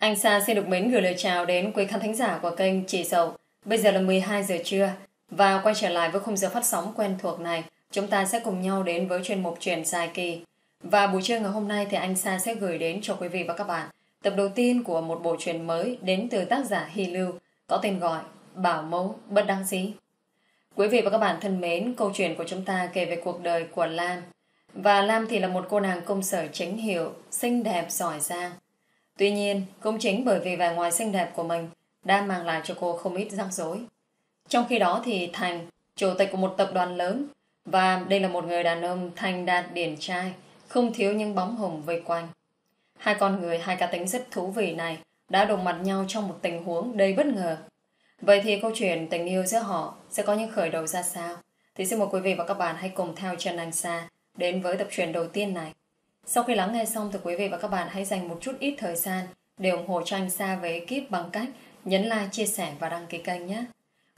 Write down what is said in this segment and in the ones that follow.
Anh Sa xin được mến gửi lời chào đến quý khán thính giả của kênh Chỉ Dầu. Bây giờ là 12 giờ trưa và quay trở lại với khung giờ phát sóng quen thuộc này. Chúng ta sẽ cùng nhau đến với chuyên mục truyền dài kỳ. Và buổi trưa ngày hôm nay thì anh Sa sẽ gửi đến cho quý vị và các bạn tập đầu tiên của một bộ truyền mới đến từ tác giả Hy Lưu có tên gọi Bảo Mẫu Bất đăng Dĩ. Quý vị và các bạn thân mến, câu chuyện của chúng ta kể về cuộc đời của Lam. Và Lam thì là một cô nàng công sở chính hiệu, xinh đẹp, giỏi giang Tuy nhiên, cũng chính bởi vì vẻ ngoài xinh đẹp của mình đã mang lại cho cô không ít rắc rối. Trong khi đó thì Thành, chủ tịch của một tập đoàn lớn, và đây là một người đàn ông thành đạt điển trai, không thiếu những bóng hồng vây quanh. Hai con người hai cá tính rất thú vị này đã đụng mặt nhau trong một tình huống đầy bất ngờ. Vậy thì câu chuyện tình yêu giữa họ sẽ có những khởi đầu ra sao? Thì xin mời quý vị và các bạn hãy cùng theo chân anh Sa đến với tập truyền đầu tiên này. Sau khi lắng nghe xong thì quý vị và các bạn hãy dành một chút ít thời gian để ủng hộ cho anh Sa với ekip bằng cách nhấn like, chia sẻ và đăng ký kênh nhé.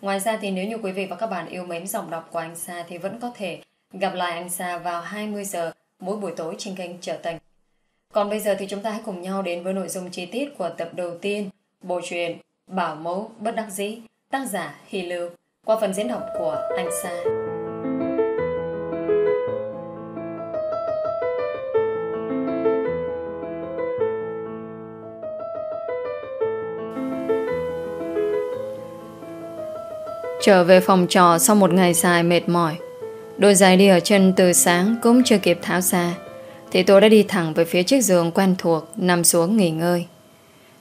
Ngoài ra thì nếu như quý vị và các bạn yêu mến giọng đọc của anh Sa thì vẫn có thể gặp lại anh Sa vào 20 giờ mỗi buổi tối trên kênh Trở Tình. Còn bây giờ thì chúng ta hãy cùng nhau đến với nội dung chi tiết của tập đầu tiên, bộ truyện Bảo Mẫu Bất Đắc Dĩ, tác giả Hỷ Lưu, qua phần diễn đọc của anh Sa. Trở về phòng trò sau một ngày dài mệt mỏi Đôi giày đi ở chân từ sáng cũng chưa kịp tháo ra Thì tôi đã đi thẳng về phía chiếc giường quen thuộc Nằm xuống nghỉ ngơi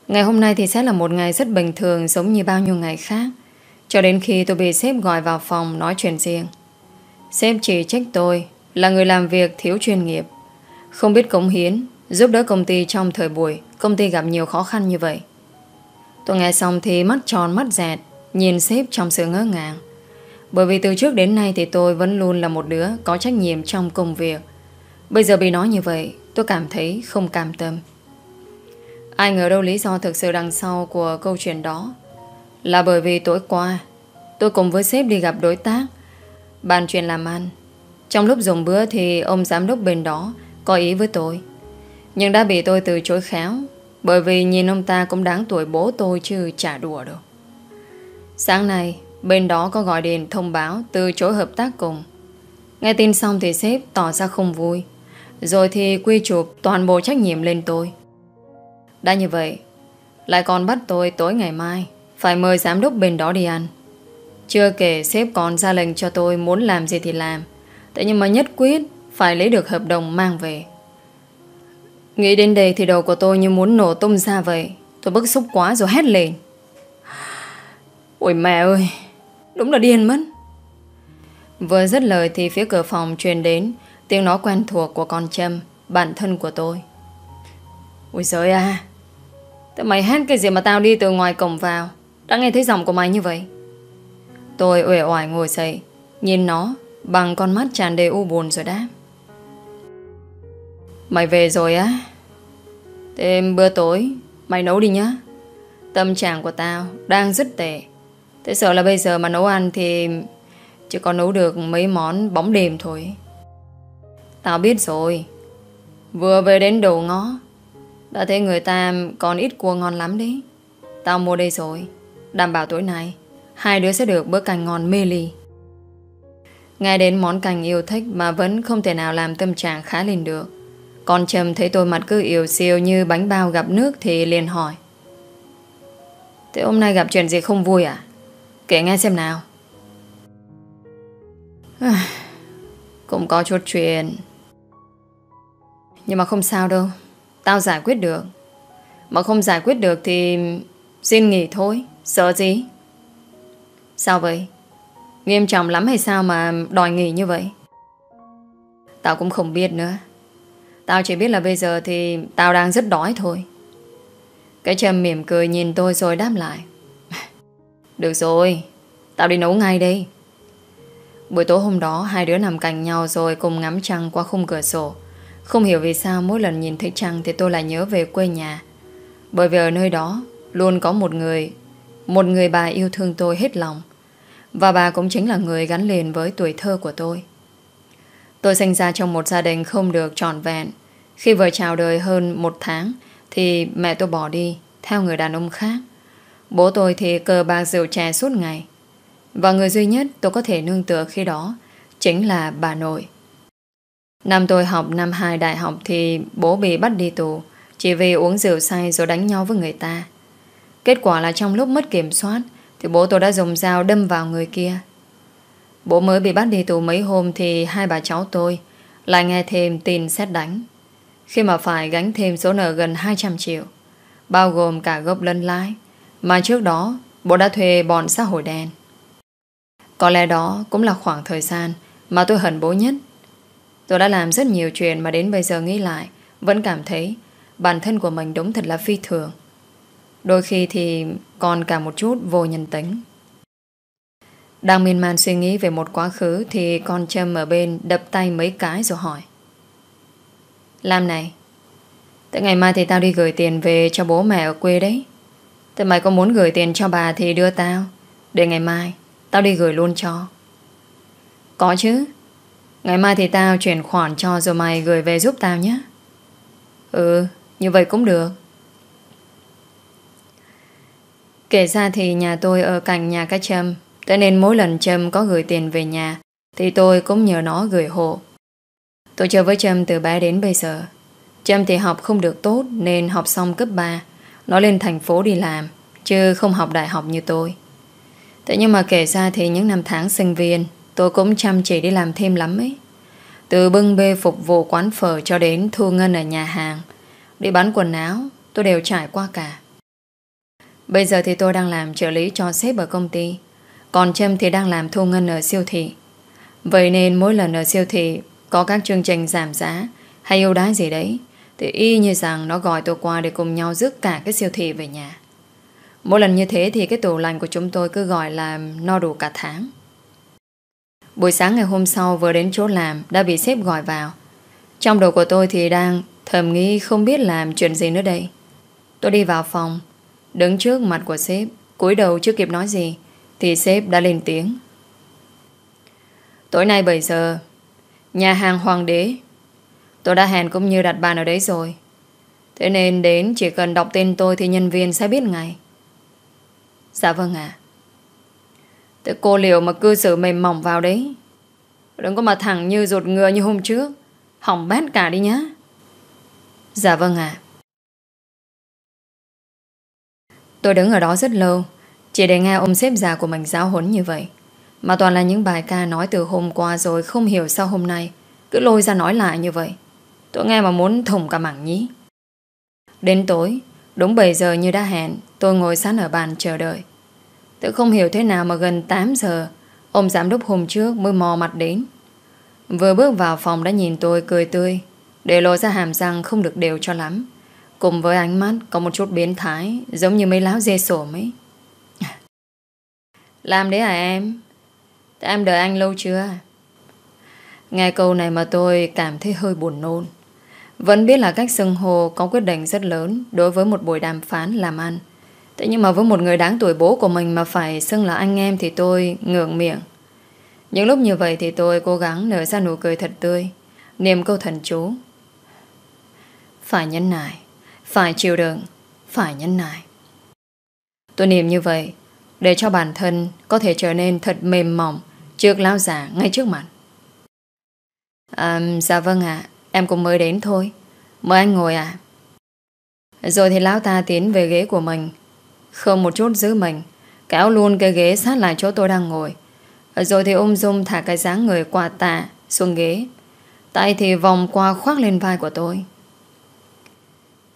Ngày hôm nay thì sẽ là một ngày rất bình thường Giống như bao nhiêu ngày khác Cho đến khi tôi bị sếp gọi vào phòng nói chuyện riêng Sếp chỉ trách tôi Là người làm việc thiếu chuyên nghiệp Không biết cống hiến Giúp đỡ công ty trong thời buổi Công ty gặp nhiều khó khăn như vậy Tôi nghe xong thì mắt tròn mắt dẹt Nhìn sếp trong sự ngỡ ngàng Bởi vì từ trước đến nay Thì tôi vẫn luôn là một đứa Có trách nhiệm trong công việc Bây giờ bị nói như vậy Tôi cảm thấy không cam tâm Ai ngờ đâu lý do thực sự đằng sau Của câu chuyện đó Là bởi vì tối qua Tôi cùng với sếp đi gặp đối tác Bàn chuyện làm ăn Trong lúc dùng bữa thì ông giám đốc bên đó Có ý với tôi Nhưng đã bị tôi từ chối khéo Bởi vì nhìn ông ta cũng đáng tuổi bố tôi Chứ chả đùa đâu Sáng nay bên đó có gọi điện thông báo Từ chỗ hợp tác cùng Nghe tin xong thì sếp tỏ ra không vui Rồi thì quy chụp toàn bộ trách nhiệm lên tôi Đã như vậy Lại còn bắt tôi tối ngày mai Phải mời giám đốc bên đó đi ăn Chưa kể sếp còn ra lệnh cho tôi Muốn làm gì thì làm Thế nhưng mà nhất quyết Phải lấy được hợp đồng mang về Nghĩ đến đây thì đầu của tôi như muốn nổ tung ra vậy Tôi bức xúc quá rồi hét lên Ôi mẹ ơi Đúng là điên mất Vừa dứt lời thì phía cửa phòng truyền đến Tiếng nói quen thuộc của con Trâm Bạn thân của tôi Ôi trời à Tại mày hét cái gì mà tao đi từ ngoài cổng vào Đã nghe thấy giọng của mày như vậy Tôi uể oải ngồi dậy Nhìn nó bằng con mắt tràn đầy u buồn rồi đáp Mày về rồi á Thêm bữa tối Mày nấu đi nhá Tâm trạng của tao đang rất tệ Thế sợ là bây giờ mà nấu ăn thì Chỉ có nấu được mấy món bóng đềm thôi Tao biết rồi Vừa về đến đầu ngó Đã thấy người ta còn ít cua ngon lắm đấy Tao mua đây rồi Đảm bảo tối nay Hai đứa sẽ được bữa canh ngon mê ly nghe đến món canh yêu thích Mà vẫn không thể nào làm tâm trạng khá lên được Còn Trầm thấy tôi mặt cứ yếu siêu Như bánh bao gặp nước Thì liền hỏi Thế hôm nay gặp chuyện gì không vui à Kể nghe xem nào Cũng có chút chuyện Nhưng mà không sao đâu Tao giải quyết được Mà không giải quyết được thì Xin nghỉ thôi Sợ gì Sao vậy Nghiêm trọng lắm hay sao mà đòi nghỉ như vậy Tao cũng không biết nữa Tao chỉ biết là bây giờ thì Tao đang rất đói thôi Cái châm mỉm cười nhìn tôi rồi đáp lại được rồi, tao đi nấu ngay đây. Buổi tối hôm đó, hai đứa nằm cạnh nhau rồi cùng ngắm trăng qua khung cửa sổ. Không hiểu vì sao mỗi lần nhìn thấy trăng thì tôi lại nhớ về quê nhà. Bởi vì ở nơi đó, luôn có một người, một người bà yêu thương tôi hết lòng. Và bà cũng chính là người gắn liền với tuổi thơ của tôi. Tôi sinh ra trong một gia đình không được trọn vẹn. Khi vừa chào đời hơn một tháng thì mẹ tôi bỏ đi theo người đàn ông khác. Bố tôi thì cờ bạc rượu chè suốt ngày. Và người duy nhất tôi có thể nương tựa khi đó chính là bà nội. Năm tôi học năm 2 đại học thì bố bị bắt đi tù chỉ vì uống rượu say rồi đánh nhau với người ta. Kết quả là trong lúc mất kiểm soát thì bố tôi đã dùng dao đâm vào người kia. Bố mới bị bắt đi tù mấy hôm thì hai bà cháu tôi lại nghe thêm tin xét đánh. Khi mà phải gánh thêm số nợ gần 200 triệu bao gồm cả gốc lân lái mà trước đó bố đã thuê bọn xã hội đen. Có lẽ đó cũng là khoảng thời gian mà tôi hận bố nhất. Tôi đã làm rất nhiều chuyện mà đến bây giờ nghĩ lại vẫn cảm thấy bản thân của mình đúng thật là phi thường. Đôi khi thì còn cả một chút vô nhân tính. Đang miên man suy nghĩ về một quá khứ thì con Trâm ở bên đập tay mấy cái rồi hỏi. làm này, tới ngày mai thì tao đi gửi tiền về cho bố mẹ ở quê đấy. Thế mày có muốn gửi tiền cho bà thì đưa tao Để ngày mai Tao đi gửi luôn cho Có chứ Ngày mai thì tao chuyển khoản cho rồi mày gửi về giúp tao nhé Ừ Như vậy cũng được Kể ra thì nhà tôi ở cạnh nhà cái Trâm Thế nên mỗi lần Trâm có gửi tiền về nhà Thì tôi cũng nhờ nó gửi hộ Tôi chơi với Trâm từ bé đến bây giờ Trâm thì học không được tốt Nên học xong cấp 3 nó lên thành phố đi làm Chứ không học đại học như tôi Thế nhưng mà kể ra thì những năm tháng sinh viên Tôi cũng chăm chỉ đi làm thêm lắm ấy Từ bưng bê phục vụ quán phở Cho đến thu ngân ở nhà hàng Đi bán quần áo Tôi đều trải qua cả Bây giờ thì tôi đang làm trợ lý cho sếp ở công ty Còn Trâm thì đang làm thu ngân ở siêu thị Vậy nên mỗi lần ở siêu thị Có các chương trình giảm giá Hay ưu đãi gì đấy thì y như rằng nó gọi tôi qua để cùng nhau rước cả cái siêu thị về nhà Mỗi lần như thế thì cái tủ lạnh của chúng tôi cứ gọi là no đủ cả tháng Buổi sáng ngày hôm sau vừa đến chỗ làm đã bị sếp gọi vào Trong đầu của tôi thì đang thầm nghĩ không biết làm chuyện gì nữa đây Tôi đi vào phòng Đứng trước mặt của sếp cúi đầu chưa kịp nói gì Thì sếp đã lên tiếng Tối nay 7 giờ Nhà hàng Hoàng đế Tôi đã hẹn cũng như đặt bàn ở đấy rồi. Thế nên đến chỉ cần đọc tên tôi thì nhân viên sẽ biết ngay. Dạ vâng ạ. À. Thế cô liệu mà cư xử mềm mỏng vào đấy. Đừng có mà thẳng như ruột ngựa như hôm trước. Hỏng bét cả đi nhá. Dạ vâng ạ. Tôi đứng ở đó rất lâu Chỉ để nghe ông xếp già của mình giáo huấn như vậy Mà toàn là những bài ca nói từ hôm qua rồi Không hiểu sao hôm nay Cứ lôi ra nói lại như vậy Tôi nghe mà muốn thùng cả mảng nhí Đến tối Đúng 7 giờ như đã hẹn Tôi ngồi sẵn ở bàn chờ đợi Tự không hiểu thế nào mà gần 8 giờ Ông giám đốc hôm trước mới mò mặt đến Vừa bước vào phòng đã nhìn tôi cười tươi Để lộ ra hàm răng không được đều cho lắm Cùng với ánh mắt có một chút biến thái Giống như mấy láo dê sổm mấy Làm đấy à em em đợi anh lâu chưa Nghe câu này mà tôi cảm thấy hơi buồn nôn vẫn biết là cách xưng hồ có quyết định rất lớn đối với một buổi đàm phán làm ăn. Thế nhưng mà với một người đáng tuổi bố của mình mà phải xưng là anh em thì tôi ngượng miệng. Những lúc như vậy thì tôi cố gắng nở ra nụ cười thật tươi, niềm câu thần chú. Phải nhân nại, phải chịu đựng, phải nhân nại. Tôi niệm như vậy để cho bản thân có thể trở nên thật mềm mỏng trước lao giả ngay trước mặt. À, dạ vâng ạ, Em cũng mới đến thôi Mời anh ngồi à Rồi thì lão ta tiến về ghế của mình Không một chút giữ mình Kéo luôn cái ghế sát lại chỗ tôi đang ngồi Rồi thì ung dung thả cái dáng người quả tạ Xuống ghế Tay thì vòng qua khoác lên vai của tôi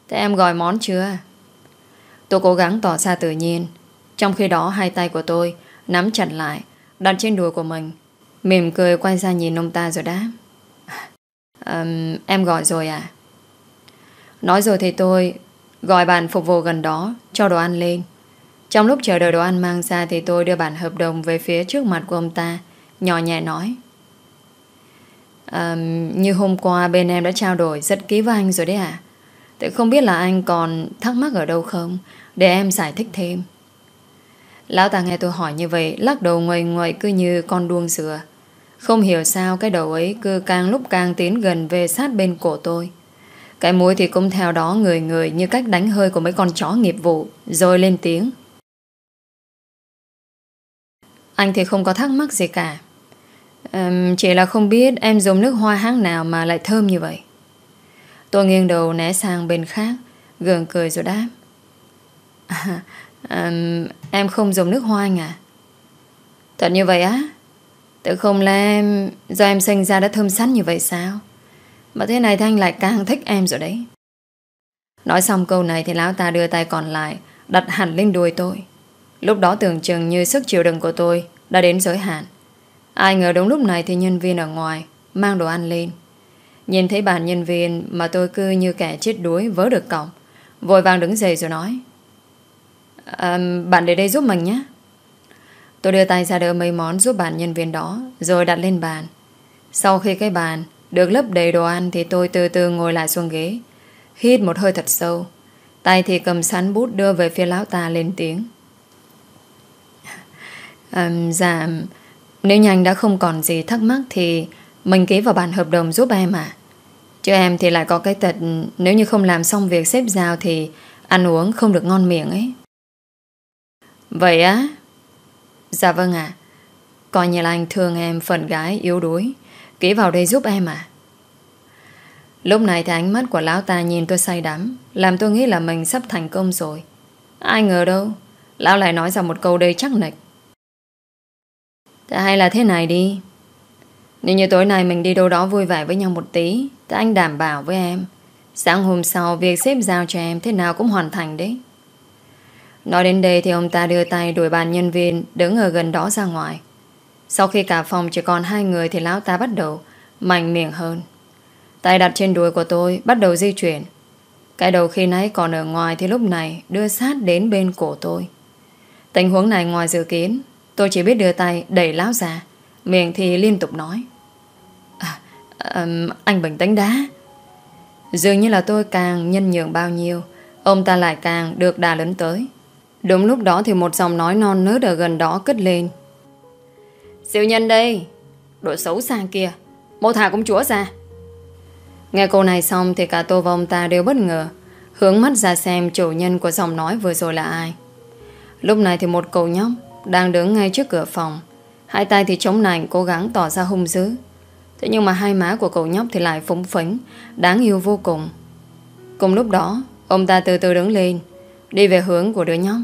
Thế em gọi món chưa Tôi cố gắng tỏ ra tự nhiên Trong khi đó hai tay của tôi Nắm chặt lại Đặt trên đùi của mình Mỉm cười quay ra nhìn ông ta rồi đáp um, Em gọi rồi à Nói rồi thì tôi Gọi bàn phục vụ gần đó Cho đồ ăn lên Trong lúc chờ đợi đồ ăn mang ra Thì tôi đưa bản hợp đồng về phía trước mặt của ông ta Nhỏ nhẹ nói um, Như hôm qua bên em đã trao đổi Rất kỹ với anh rồi đấy à Tôi không biết là anh còn thắc mắc ở đâu không Để em giải thích thêm Lão ta nghe tôi hỏi như vậy Lắc đầu ngoài ngoài cứ như con đuông dừa không hiểu sao cái đầu ấy cứ càng lúc càng tiến gần về sát bên cổ tôi. Cái mũi thì cũng theo đó người người như cách đánh hơi của mấy con chó nghiệp vụ, rồi lên tiếng. Anh thì không có thắc mắc gì cả. Um, chỉ là không biết em dùng nước hoa hãng nào mà lại thơm như vậy. Tôi nghiêng đầu né sang bên khác, gượng cười rồi đáp. À, um, em không dùng nước hoa anh à? Thật như vậy á? Tự không lẽ em, do em sinh ra đã thơm sắt như vậy sao? Mà thế này thanh lại càng thích em rồi đấy. Nói xong câu này thì lão ta đưa tay còn lại, đặt hẳn lên đuôi tôi. Lúc đó tưởng chừng như sức chịu đựng của tôi đã đến giới hạn. Ai ngờ đúng lúc này thì nhân viên ở ngoài mang đồ ăn lên. Nhìn thấy bàn nhân viên mà tôi cứ như kẻ chết đuối vớ được cổng. Vội vàng đứng dậy rồi nói. bạn để đây giúp mình nhé. Tôi đưa tay ra đỡ mấy món giúp bạn nhân viên đó Rồi đặt lên bàn Sau khi cái bàn được lấp đầy đồ ăn Thì tôi từ từ ngồi lại xuống ghế Hít một hơi thật sâu Tay thì cầm sắn bút đưa về phía lão ta lên tiếng à, Dạ Nếu nhanh đã không còn gì thắc mắc Thì mình ký vào bản hợp đồng giúp em à Chứ em thì lại có cái tật Nếu như không làm xong việc xếp giao Thì ăn uống không được ngon miệng ấy Vậy á Dạ vâng ạ. À. Coi như là anh thương em phần gái yếu đuối. Kỹ vào đây giúp em à. Lúc này thì ánh mắt của lão ta nhìn tôi say đắm. Làm tôi nghĩ là mình sắp thành công rồi. Ai ngờ đâu. Lão lại nói ra một câu đây chắc nịch. Thế hay là thế này đi. Nếu như tối nay mình đi đâu đó vui vẻ với nhau một tí, thì anh đảm bảo với em. Sáng hôm sau, việc xếp giao cho em thế nào cũng hoàn thành đấy. Nói đến đây thì ông ta đưa tay đuổi bàn nhân viên đứng ở gần đó ra ngoài. Sau khi cả phòng chỉ còn hai người thì lão ta bắt đầu mạnh miệng hơn. Tay đặt trên đuôi của tôi bắt đầu di chuyển. Cái đầu khi nãy còn ở ngoài thì lúc này đưa sát đến bên cổ tôi. Tình huống này ngoài dự kiến, tôi chỉ biết đưa tay đẩy lão ra. Miệng thì liên tục nói. À, um, anh bình tĩnh đã. Dường như là tôi càng nhân nhượng bao nhiêu, ông ta lại càng được đà lớn tới. Đúng lúc đó thì một giọng nói non nớt ở gần đó cất lên. Siêu nhân đây, đồ xấu xa kia, mau thả công chúa ra. Nghe câu này xong thì cả tô và ta đều bất ngờ, hướng mắt ra xem chủ nhân của giọng nói vừa rồi là ai. Lúc này thì một cậu nhóc đang đứng ngay trước cửa phòng, hai tay thì chống nành cố gắng tỏ ra hung dữ. Thế nhưng mà hai má của cậu nhóc thì lại phúng phính, đáng yêu vô cùng. Cùng lúc đó, ông ta từ từ đứng lên, đi về hướng của đứa nhóc.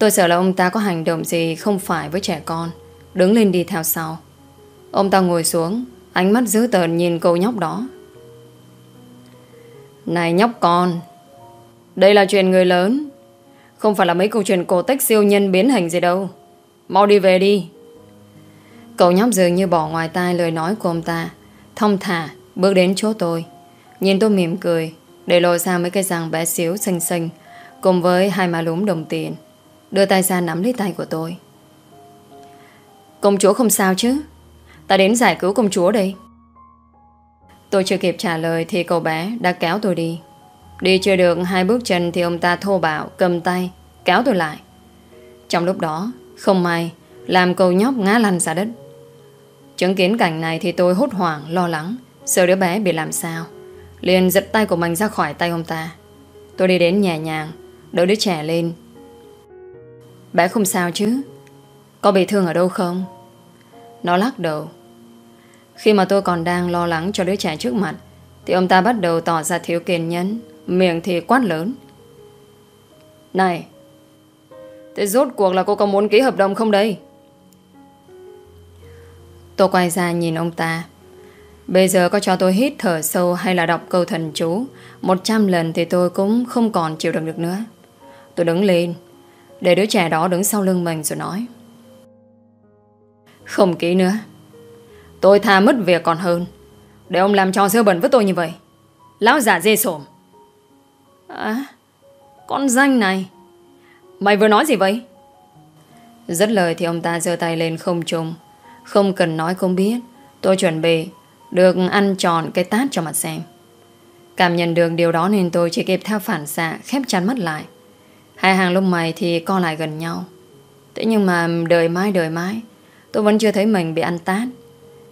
Tôi sợ là ông ta có hành động gì không phải với trẻ con Đứng lên đi theo sau Ông ta ngồi xuống Ánh mắt dữ tợn nhìn cậu nhóc đó Này nhóc con Đây là chuyện người lớn Không phải là mấy câu chuyện cổ tích siêu nhân biến hình gì đâu Mau đi về đi Cậu nhóc dường như bỏ ngoài tai lời nói của ông ta Thông thả Bước đến chỗ tôi Nhìn tôi mỉm cười Để lộ ra mấy cây răng bé xíu xinh xinh Cùng với hai má lúm đồng tiền Đưa tay ra nắm lấy tay của tôi Công chúa không sao chứ Ta đến giải cứu công chúa đây Tôi chưa kịp trả lời Thì cậu bé đã kéo tôi đi Đi chưa được hai bước chân Thì ông ta thô bạo cầm tay Kéo tôi lại Trong lúc đó không may Làm cậu nhóc ngã lăn ra đất Chứng kiến cảnh này thì tôi hốt hoảng lo lắng Sợ đứa bé bị làm sao liền giật tay của mình ra khỏi tay ông ta Tôi đi đến nhẹ nhàng Đỡ đứa trẻ lên Bé không sao chứ Có bị thương ở đâu không Nó lắc đầu Khi mà tôi còn đang lo lắng cho đứa trẻ trước mặt Thì ông ta bắt đầu tỏ ra thiếu kiên nhẫn Miệng thì quát lớn Này Thế rốt cuộc là cô có muốn ký hợp đồng không đây Tôi quay ra nhìn ông ta Bây giờ có cho tôi hít thở sâu hay là đọc câu thần chú một trăm lần thì tôi cũng không còn chịu đựng được nữa Tôi đứng lên để đứa trẻ đó đứng sau lưng mình rồi nói Không kỹ nữa Tôi tha mất việc còn hơn Để ông làm trò dơ bẩn với tôi như vậy Lão giả dê sổm À Con danh này Mày vừa nói gì vậy Rất lời thì ông ta giơ tay lên không trùng Không cần nói không biết Tôi chuẩn bị Được ăn tròn cái tát cho mặt xem Cảm nhận được điều đó nên tôi chỉ kịp theo phản xạ Khép chắn mắt lại Hai hàng lông mày thì co lại gần nhau Thế nhưng mà đời mãi đời mãi Tôi vẫn chưa thấy mình bị ăn tát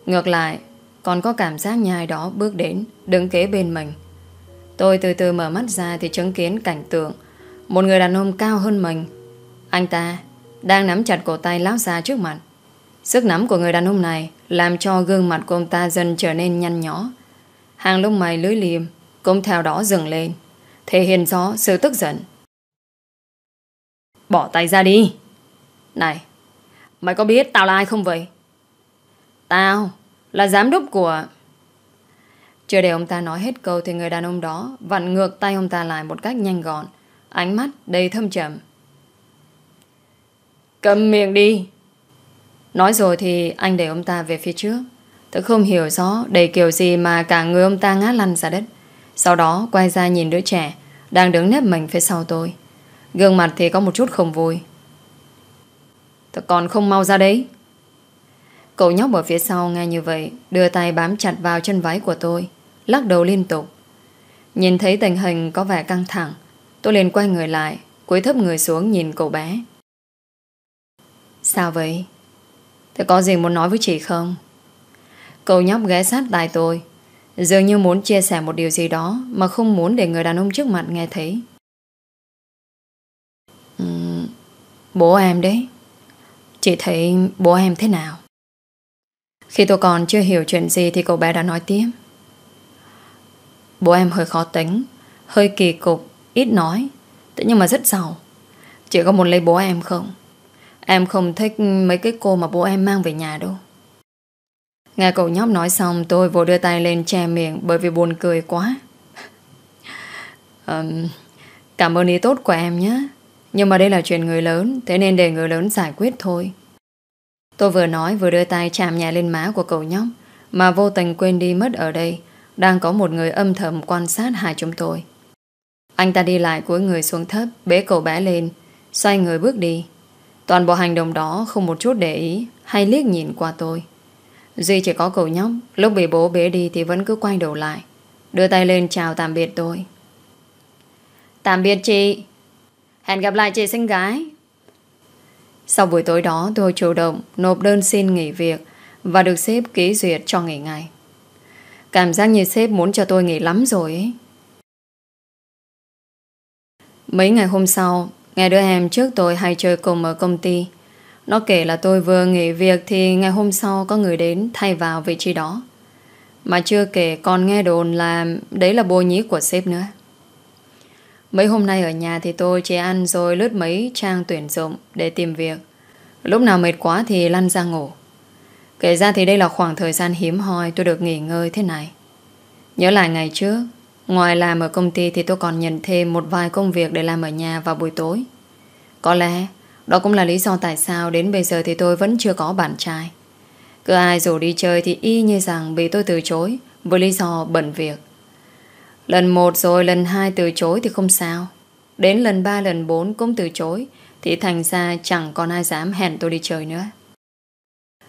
Ngược lại Còn có cảm giác như ai đó bước đến Đứng kế bên mình Tôi từ từ mở mắt ra thì chứng kiến cảnh tượng Một người đàn ông cao hơn mình Anh ta đang nắm chặt cổ tay láo ra trước mặt Sức nắm của người đàn ông này Làm cho gương mặt của ông ta dần trở nên nhăn nhó Hàng lông mày lưới liềm Cũng theo đó dừng lên Thể hiện rõ sự tức giận Bỏ tay ra đi Này Mày có biết tao là ai không vậy Tao là giám đốc của Chưa để ông ta nói hết câu Thì người đàn ông đó vặn ngược tay ông ta lại Một cách nhanh gọn Ánh mắt đầy thâm trầm Cầm miệng đi Nói rồi thì anh đẩy ông ta về phía trước Tôi không hiểu rõ đầy kiểu gì mà cả người ông ta ngã lăn ra đất Sau đó quay ra nhìn đứa trẻ Đang đứng nếp mình phía sau tôi Gương mặt thì có một chút không vui Tôi còn không mau ra đấy Cậu nhóc ở phía sau nghe như vậy Đưa tay bám chặt vào chân váy của tôi Lắc đầu liên tục Nhìn thấy tình hình có vẻ căng thẳng Tôi liền quay người lại Cúi thấp người xuống nhìn cậu bé Sao vậy? Thế có gì muốn nói với chị không? Cậu nhóc ghé sát tai tôi Dường như muốn chia sẻ một điều gì đó Mà không muốn để người đàn ông trước mặt nghe thấy Ừ, bố em đấy Chị thấy bố em thế nào Khi tôi còn chưa hiểu chuyện gì Thì cậu bé đã nói tiếp Bố em hơi khó tính Hơi kỳ cục Ít nói tự nhiên mà rất giàu Chị có muốn lấy bố em không Em không thích mấy cái cô mà bố em mang về nhà đâu Nghe cậu nhóc nói xong Tôi vô đưa tay lên che miệng Bởi vì buồn cười quá um, Cảm ơn ý tốt của em nhé nhưng mà đây là chuyện người lớn Thế nên để người lớn giải quyết thôi Tôi vừa nói vừa đưa tay chạm nhẹ lên má của cậu nhóc Mà vô tình quên đi mất ở đây Đang có một người âm thầm quan sát hai chúng tôi Anh ta đi lại cuối người xuống thấp Bế cậu bé lên Xoay người bước đi Toàn bộ hành động đó không một chút để ý Hay liếc nhìn qua tôi Duy chỉ có cậu nhóc Lúc bị bố bế đi thì vẫn cứ quay đầu lại Đưa tay lên chào tạm biệt tôi Tạm biệt chị Hẹn gặp lại chị xinh gái Sau buổi tối đó tôi chủ động Nộp đơn xin nghỉ việc Và được sếp ký duyệt cho nghỉ ngày Cảm giác như sếp muốn cho tôi nghỉ lắm rồi ấy. Mấy ngày hôm sau Nghe đứa em trước tôi hay chơi cùng ở công ty Nó kể là tôi vừa nghỉ việc Thì ngày hôm sau có người đến Thay vào vị trí đó Mà chưa kể còn nghe đồn là Đấy là bồ nhí của sếp nữa Mấy hôm nay ở nhà thì tôi chế ăn rồi lướt mấy trang tuyển dụng để tìm việc. Lúc nào mệt quá thì lăn ra ngủ. Kể ra thì đây là khoảng thời gian hiếm hoi tôi được nghỉ ngơi thế này. Nhớ lại ngày trước, ngoài làm ở công ty thì tôi còn nhận thêm một vài công việc để làm ở nhà vào buổi tối. Có lẽ đó cũng là lý do tại sao đến bây giờ thì tôi vẫn chưa có bạn trai. Cứ ai rủ đi chơi thì y như rằng bị tôi từ chối với lý do bận việc. Lần một rồi lần hai từ chối thì không sao Đến lần ba lần bốn cũng từ chối Thì thành ra chẳng còn ai dám hẹn tôi đi chơi nữa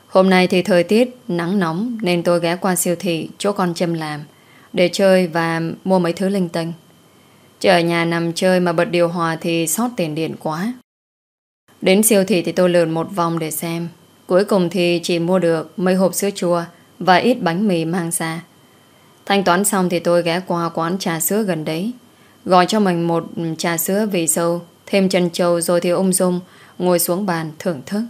Hôm nay thì thời tiết nắng nóng Nên tôi ghé qua siêu thị chỗ con châm làm Để chơi và mua mấy thứ linh tinh Chứ nhà nằm chơi mà bật điều hòa thì sót tiền điện quá Đến siêu thị thì tôi lượn một vòng để xem Cuối cùng thì chỉ mua được mấy hộp sữa chua Và ít bánh mì mang ra Thanh toán xong thì tôi ghé qua quán trà sữa gần đấy. Gọi cho mình một trà sữa vị sâu, thêm chân trâu rồi thì ung dung, ngồi xuống bàn thưởng thức.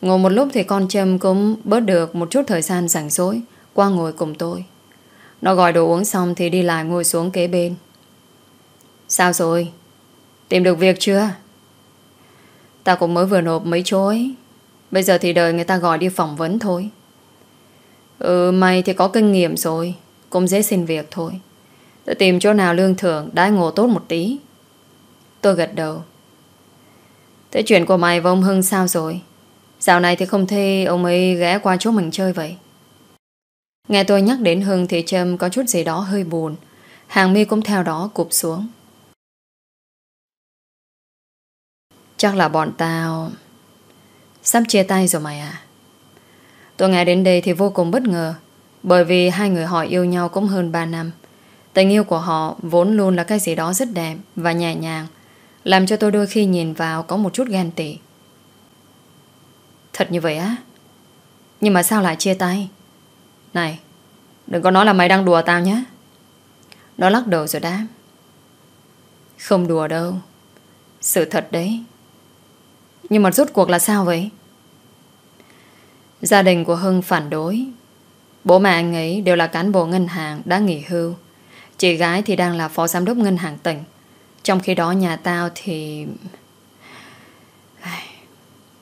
Ngồi một lúc thì con Trâm cũng bớt được một chút thời gian rảnh rỗi qua ngồi cùng tôi. Nó gọi đồ uống xong thì đi lại ngồi xuống kế bên. Sao rồi? Tìm được việc chưa? Ta cũng mới vừa nộp mấy chối. Bây giờ thì đợi người ta gọi đi phỏng vấn thôi. Ừ, mày thì có kinh nghiệm rồi. Cũng dễ xin việc thôi Tôi tìm chỗ nào lương thưởng Đãi ngộ tốt một tí Tôi gật đầu Thế chuyện của mày và ông Hưng sao rồi Dạo này thì không thấy ông ấy ghé qua chỗ mình chơi vậy Nghe tôi nhắc đến Hưng thì Trâm có chút gì đó hơi buồn Hàng mi cũng theo đó cụp xuống Chắc là bọn tao Sắp chia tay rồi mày à Tôi nghe đến đây thì vô cùng bất ngờ bởi vì hai người họ yêu nhau cũng hơn 3 năm Tình yêu của họ vốn luôn là cái gì đó rất đẹp và nhẹ nhàng Làm cho tôi đôi khi nhìn vào có một chút ghen tị Thật như vậy á Nhưng mà sao lại chia tay Này Đừng có nói là mày đang đùa tao nhé Nó lắc đầu rồi đáp Không đùa đâu Sự thật đấy Nhưng mà rốt cuộc là sao vậy Gia đình của Hưng phản đối Bố mẹ anh ấy đều là cán bộ ngân hàng đã nghỉ hưu. Chị gái thì đang là phó giám đốc ngân hàng tỉnh. Trong khi đó nhà tao thì...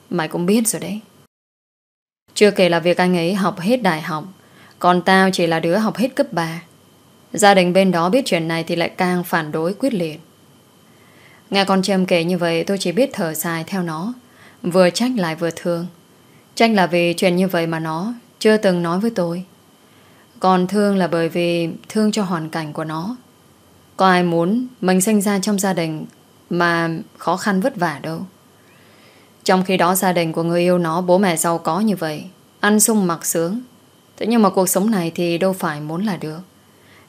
Mày cũng biết rồi đấy. Chưa kể là việc anh ấy học hết đại học, còn tao chỉ là đứa học hết cấp 3. Gia đình bên đó biết chuyện này thì lại càng phản đối quyết liệt. Nghe con Trâm kể như vậy tôi chỉ biết thở dài theo nó, vừa trách lại vừa thương. Trách là vì chuyện như vậy mà nó chưa từng nói với tôi. Còn thương là bởi vì thương cho hoàn cảnh của nó. Có ai muốn mình sinh ra trong gia đình mà khó khăn vất vả đâu. Trong khi đó gia đình của người yêu nó bố mẹ giàu có như vậy, ăn sung mặc sướng. Thế nhưng mà cuộc sống này thì đâu phải muốn là được.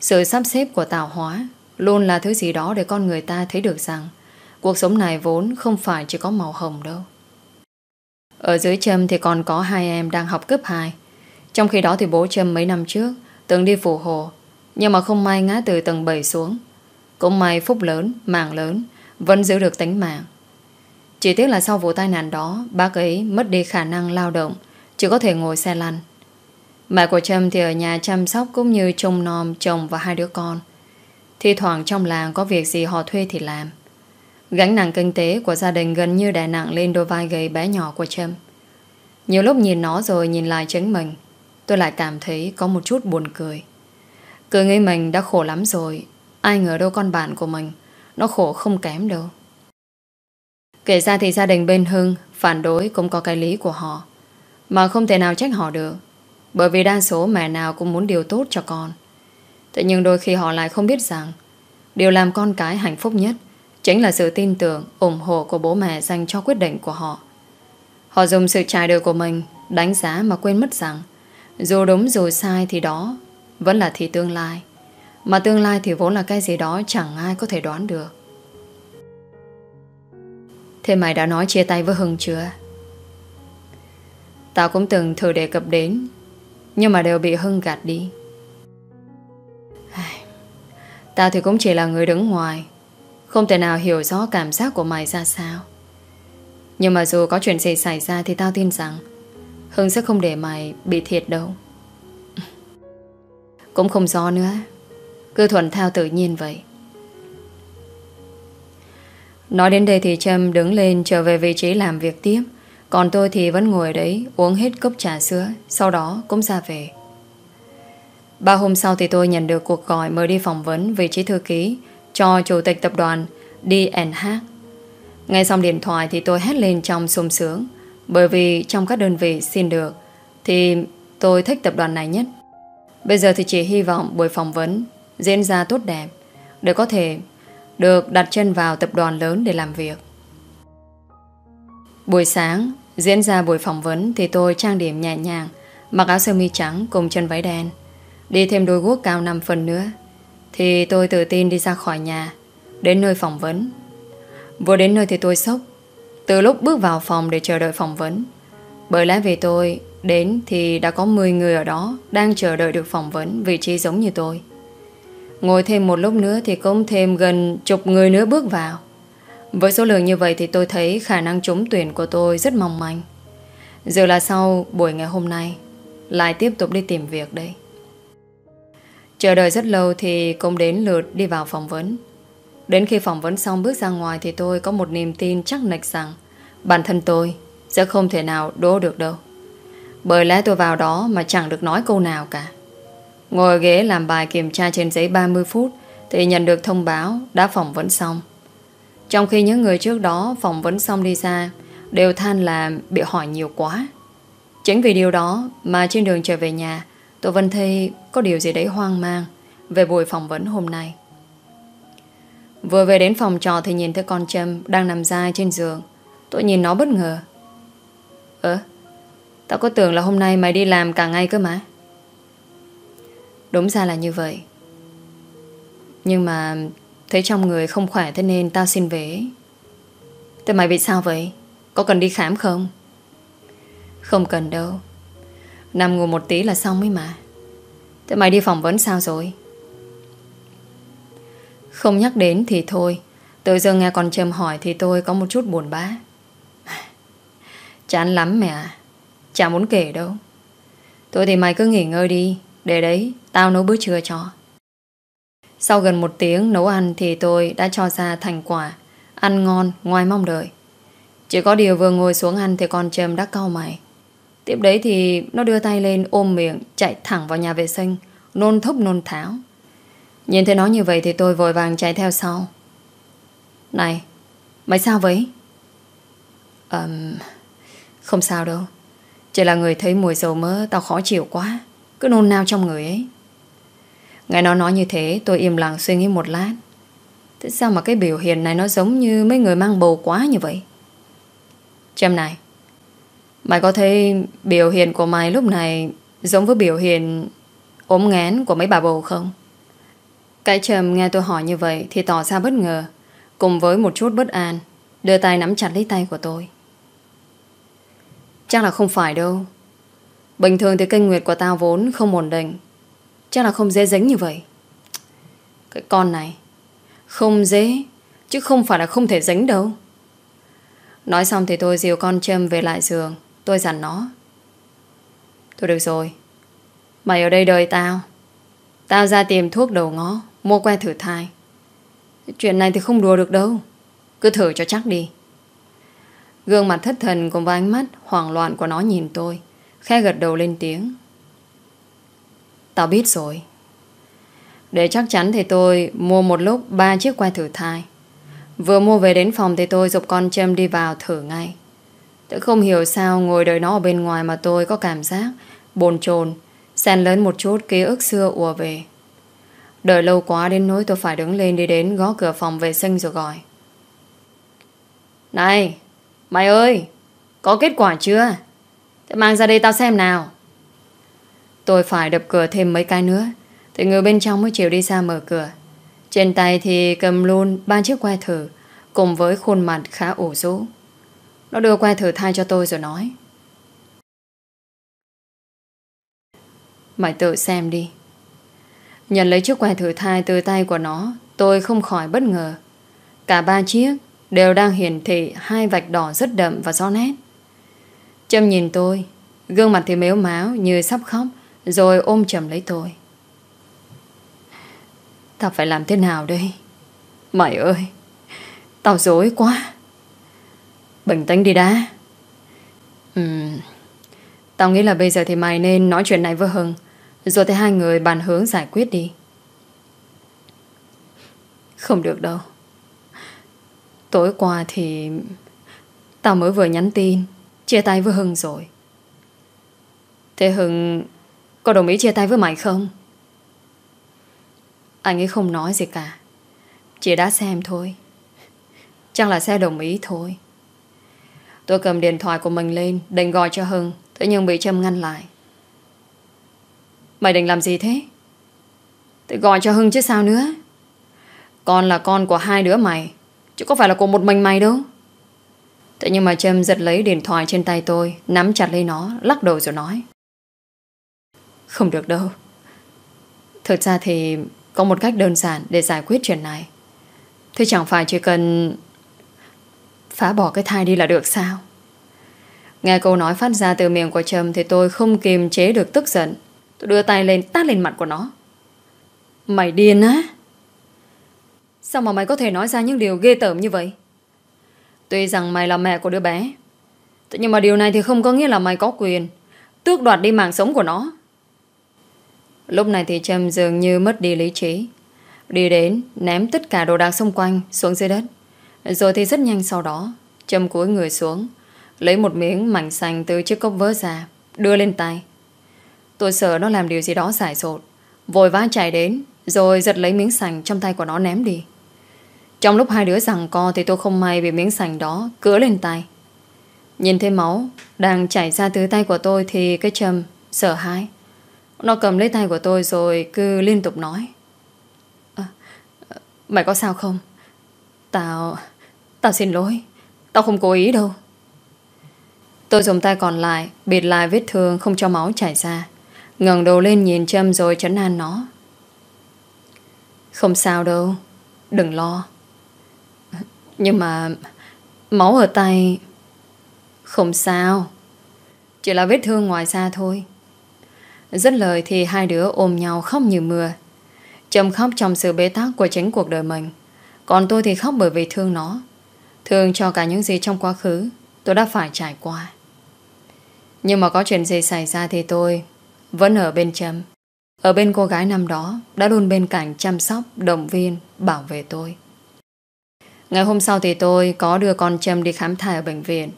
Sự sắp xếp của tạo hóa luôn là thứ gì đó để con người ta thấy được rằng cuộc sống này vốn không phải chỉ có màu hồng đâu. Ở dưới châm thì còn có hai em đang học cấp 2. Trong khi đó thì bố châm mấy năm trước Từng đi phù hồ Nhưng mà không may ngã từ tầng 7 xuống Cũng may phúc lớn, mạng lớn Vẫn giữ được tính mạng Chỉ tiếc là sau vụ tai nạn đó Bác ấy mất đi khả năng lao động Chỉ có thể ngồi xe lăn Mẹ của Trâm thì ở nhà chăm sóc Cũng như trông nom chồng và hai đứa con Thì thoảng trong làng có việc gì họ thuê thì làm Gánh nặng kinh tế của gia đình gần như đè nặng lên đôi vai gầy bé nhỏ của Trâm. Nhiều lúc nhìn nó rồi nhìn lại chính mình, Tôi lại cảm thấy có một chút buồn cười Cứ nghĩ mình đã khổ lắm rồi Ai ngờ đâu con bạn của mình Nó khổ không kém đâu Kể ra thì gia đình bên Hưng Phản đối cũng có cái lý của họ Mà không thể nào trách họ được Bởi vì đa số mẹ nào cũng muốn điều tốt cho con Thế nhưng đôi khi họ lại không biết rằng Điều làm con cái hạnh phúc nhất Chính là sự tin tưởng, ủng hộ của bố mẹ dành cho quyết định của họ Họ dùng sự trải đời của mình Đánh giá mà quên mất rằng dù đúng dù sai thì đó Vẫn là thì tương lai Mà tương lai thì vốn là cái gì đó Chẳng ai có thể đoán được Thế mày đã nói chia tay với Hưng chưa? Tao cũng từng thử đề cập đến Nhưng mà đều bị Hưng gạt đi Tao thì cũng chỉ là người đứng ngoài Không thể nào hiểu rõ cảm giác của mày ra sao Nhưng mà dù có chuyện gì xảy ra Thì tao tin rằng Hưng sẽ không để mày bị thiệt đâu Cũng không do nữa Cứ thuần thao tự nhiên vậy Nói đến đây thì Trâm đứng lên trở về vị trí làm việc tiếp Còn tôi thì vẫn ngồi đấy uống hết cốc trà sữa Sau đó cũng ra về Ba hôm sau thì tôi nhận được cuộc gọi mời đi phỏng vấn vị trí thư ký cho chủ tịch tập đoàn D&H. Ngay xong điện thoại thì tôi hét lên trong sung sướng. Bởi vì trong các đơn vị xin được Thì tôi thích tập đoàn này nhất Bây giờ thì chỉ hy vọng buổi phỏng vấn Diễn ra tốt đẹp Để có thể được đặt chân vào tập đoàn lớn để làm việc Buổi sáng Diễn ra buổi phỏng vấn Thì tôi trang điểm nhẹ nhàng Mặc áo sơ mi trắng cùng chân váy đen Đi thêm đôi guốc cao 5 phần nữa Thì tôi tự tin đi ra khỏi nhà Đến nơi phỏng vấn Vừa đến nơi thì tôi sốc từ lúc bước vào phòng để chờ đợi phỏng vấn Bởi lẽ về tôi Đến thì đã có 10 người ở đó Đang chờ đợi được phỏng vấn Vị trí giống như tôi Ngồi thêm một lúc nữa thì cũng thêm gần Chục người nữa bước vào Với số lượng như vậy thì tôi thấy khả năng trúng tuyển của tôi rất mong manh Giờ là sau buổi ngày hôm nay Lại tiếp tục đi tìm việc đây Chờ đợi rất lâu thì cũng đến lượt đi vào phỏng vấn Đến khi phỏng vấn xong bước ra ngoài thì tôi có một niềm tin chắc nịch rằng bản thân tôi sẽ không thể nào đỗ được đâu. Bởi lẽ tôi vào đó mà chẳng được nói câu nào cả. Ngồi ghế làm bài kiểm tra trên giấy 30 phút thì nhận được thông báo đã phỏng vấn xong. Trong khi những người trước đó phỏng vấn xong đi ra đều than là bị hỏi nhiều quá. Chính vì điều đó mà trên đường trở về nhà tôi vẫn thấy có điều gì đấy hoang mang về buổi phỏng vấn hôm nay. Vừa về đến phòng trò thì nhìn thấy con Trâm Đang nằm dài trên giường Tôi nhìn nó bất ngờ Ơ ờ, Tao có tưởng là hôm nay mày đi làm cả ngày cơ mà Đúng ra là như vậy Nhưng mà Thấy trong người không khỏe thế nên tao xin về Thế mày bị sao vậy Có cần đi khám không Không cần đâu Nằm ngủ một tí là xong ấy mà Thế mày đi phỏng vấn sao rồi không nhắc đến thì thôi Tự giờ nghe còn trầm hỏi thì tôi có một chút buồn bã Chán lắm mẹ à Chả muốn kể đâu tôi thì mày cứ nghỉ ngơi đi Để đấy tao nấu bữa trưa cho Sau gần một tiếng nấu ăn Thì tôi đã cho ra thành quả Ăn ngon ngoài mong đợi Chỉ có điều vừa ngồi xuống ăn Thì con trầm đã cau mày Tiếp đấy thì nó đưa tay lên ôm miệng Chạy thẳng vào nhà vệ sinh Nôn thốc nôn tháo Nhìn thấy nó như vậy thì tôi vội vàng chạy theo sau Này Mày sao vậy um, Không sao đâu Chỉ là người thấy mùi dầu mỡ Tao khó chịu quá Cứ nôn nao trong người ấy Nghe nó nói như thế tôi im lặng suy nghĩ một lát Thế sao mà cái biểu hiện này Nó giống như mấy người mang bầu quá như vậy Trâm này Mày có thấy biểu hiện của mày lúc này Giống với biểu hiện ốm ngán của mấy bà bầu không cái trầm nghe tôi hỏi như vậy Thì tỏ ra bất ngờ Cùng với một chút bất an Đưa tay nắm chặt lấy tay của tôi Chắc là không phải đâu Bình thường thì kênh nguyệt của tao vốn không ổn định Chắc là không dễ dính như vậy Cái con này Không dễ Chứ không phải là không thể dính đâu Nói xong thì tôi dìu con Trâm về lại giường Tôi dặn nó Thôi được rồi Mày ở đây đợi tao Tao ra tìm thuốc đầu ngó Mua que thử thai Chuyện này thì không đùa được đâu Cứ thử cho chắc đi Gương mặt thất thần cùng với ánh mắt Hoảng loạn của nó nhìn tôi Khe gật đầu lên tiếng Tao biết rồi Để chắc chắn thì tôi Mua một lúc ba chiếc que thử thai Vừa mua về đến phòng thì tôi Dục con châm đi vào thử ngay Tôi không hiểu sao ngồi đợi nó ở bên ngoài Mà tôi có cảm giác bồn chồn Xen lớn một chút ký ức xưa ùa về Đợi lâu quá đến nỗi tôi phải đứng lên đi đến gõ cửa phòng vệ sinh rồi gọi. Này, mày ơi, có kết quả chưa? Thế mang ra đây tao xem nào. Tôi phải đập cửa thêm mấy cái nữa, thì người bên trong mới chịu đi ra mở cửa. Trên tay thì cầm luôn ba chiếc que thử, cùng với khuôn mặt khá ủ rũ. Nó đưa que thử thai cho tôi rồi nói. Mày tự xem đi. Nhận lấy chiếc que thử thai từ tay của nó Tôi không khỏi bất ngờ Cả ba chiếc đều đang hiển thị Hai vạch đỏ rất đậm và rõ nét Trâm nhìn tôi Gương mặt thì méo máu như sắp khóc Rồi ôm chầm lấy tôi Tao phải làm thế nào đây Mày ơi Tao dối quá Bình tĩnh đi đã Ừm Tao nghĩ là bây giờ thì mày nên nói chuyện này với Hưng rồi thì hai người bàn hướng giải quyết đi Không được đâu Tối qua thì Tao mới vừa nhắn tin Chia tay với Hưng rồi Thế Hưng Có đồng ý chia tay với mày không Anh ấy không nói gì cả Chỉ đã xem thôi Chắc là sẽ đồng ý thôi Tôi cầm điện thoại của mình lên Định gọi cho Hưng Thế nhưng bị Trâm ngăn lại Mày định làm gì thế Tự gọi cho Hưng chứ sao nữa Con là con của hai đứa mày Chứ có phải là của một mình mày đâu Thế nhưng mà Trâm giật lấy điện thoại trên tay tôi Nắm chặt lấy nó Lắc đầu rồi nói Không được đâu Thực ra thì có một cách đơn giản Để giải quyết chuyện này Thế chẳng phải chỉ cần Phá bỏ cái thai đi là được sao Nghe câu nói phát ra từ miệng của Trâm Thì tôi không kiềm chế được tức giận Tôi đưa tay lên tát lên mặt của nó Mày điên á Sao mà mày có thể nói ra những điều ghê tởm như vậy Tuy rằng mày là mẹ của đứa bé Nhưng mà điều này thì không có nghĩa là mày có quyền Tước đoạt đi mạng sống của nó Lúc này thì Trâm dường như mất đi lý trí Đi đến ném tất cả đồ đạc xung quanh xuống dưới đất Rồi thì rất nhanh sau đó Trâm cúi người xuống Lấy một miếng mảnh xanh từ chiếc cốc vỡ ra Đưa lên tay Tôi sợ nó làm điều gì đó xài sột Vội vã chạy đến Rồi giật lấy miếng sành trong tay của nó ném đi Trong lúc hai đứa rằng co Thì tôi không may bị miếng sành đó cứa lên tay Nhìn thấy máu Đang chảy ra từ tay của tôi Thì cái châm sợ hãi Nó cầm lấy tay của tôi rồi cứ liên tục nói à, Mày có sao không Tao Tao xin lỗi Tao không cố ý đâu Tôi dùng tay còn lại Bịt lại vết thương không cho máu chảy ra ngẩng đầu lên nhìn Trâm rồi chấn an nó. Không sao đâu, đừng lo. Nhưng mà máu ở tay... Không sao, chỉ là vết thương ngoài da thôi. Rất lời thì hai đứa ôm nhau khóc như mưa. Trâm khóc trong sự bế tắc của chính cuộc đời mình. Còn tôi thì khóc bởi vì thương nó. Thương cho cả những gì trong quá khứ tôi đã phải trải qua. Nhưng mà có chuyện gì xảy ra thì tôi vẫn ở bên Trâm Ở bên cô gái năm đó Đã luôn bên cạnh chăm sóc, động viên, bảo vệ tôi Ngày hôm sau thì tôi có đưa con Trâm đi khám thai ở bệnh viện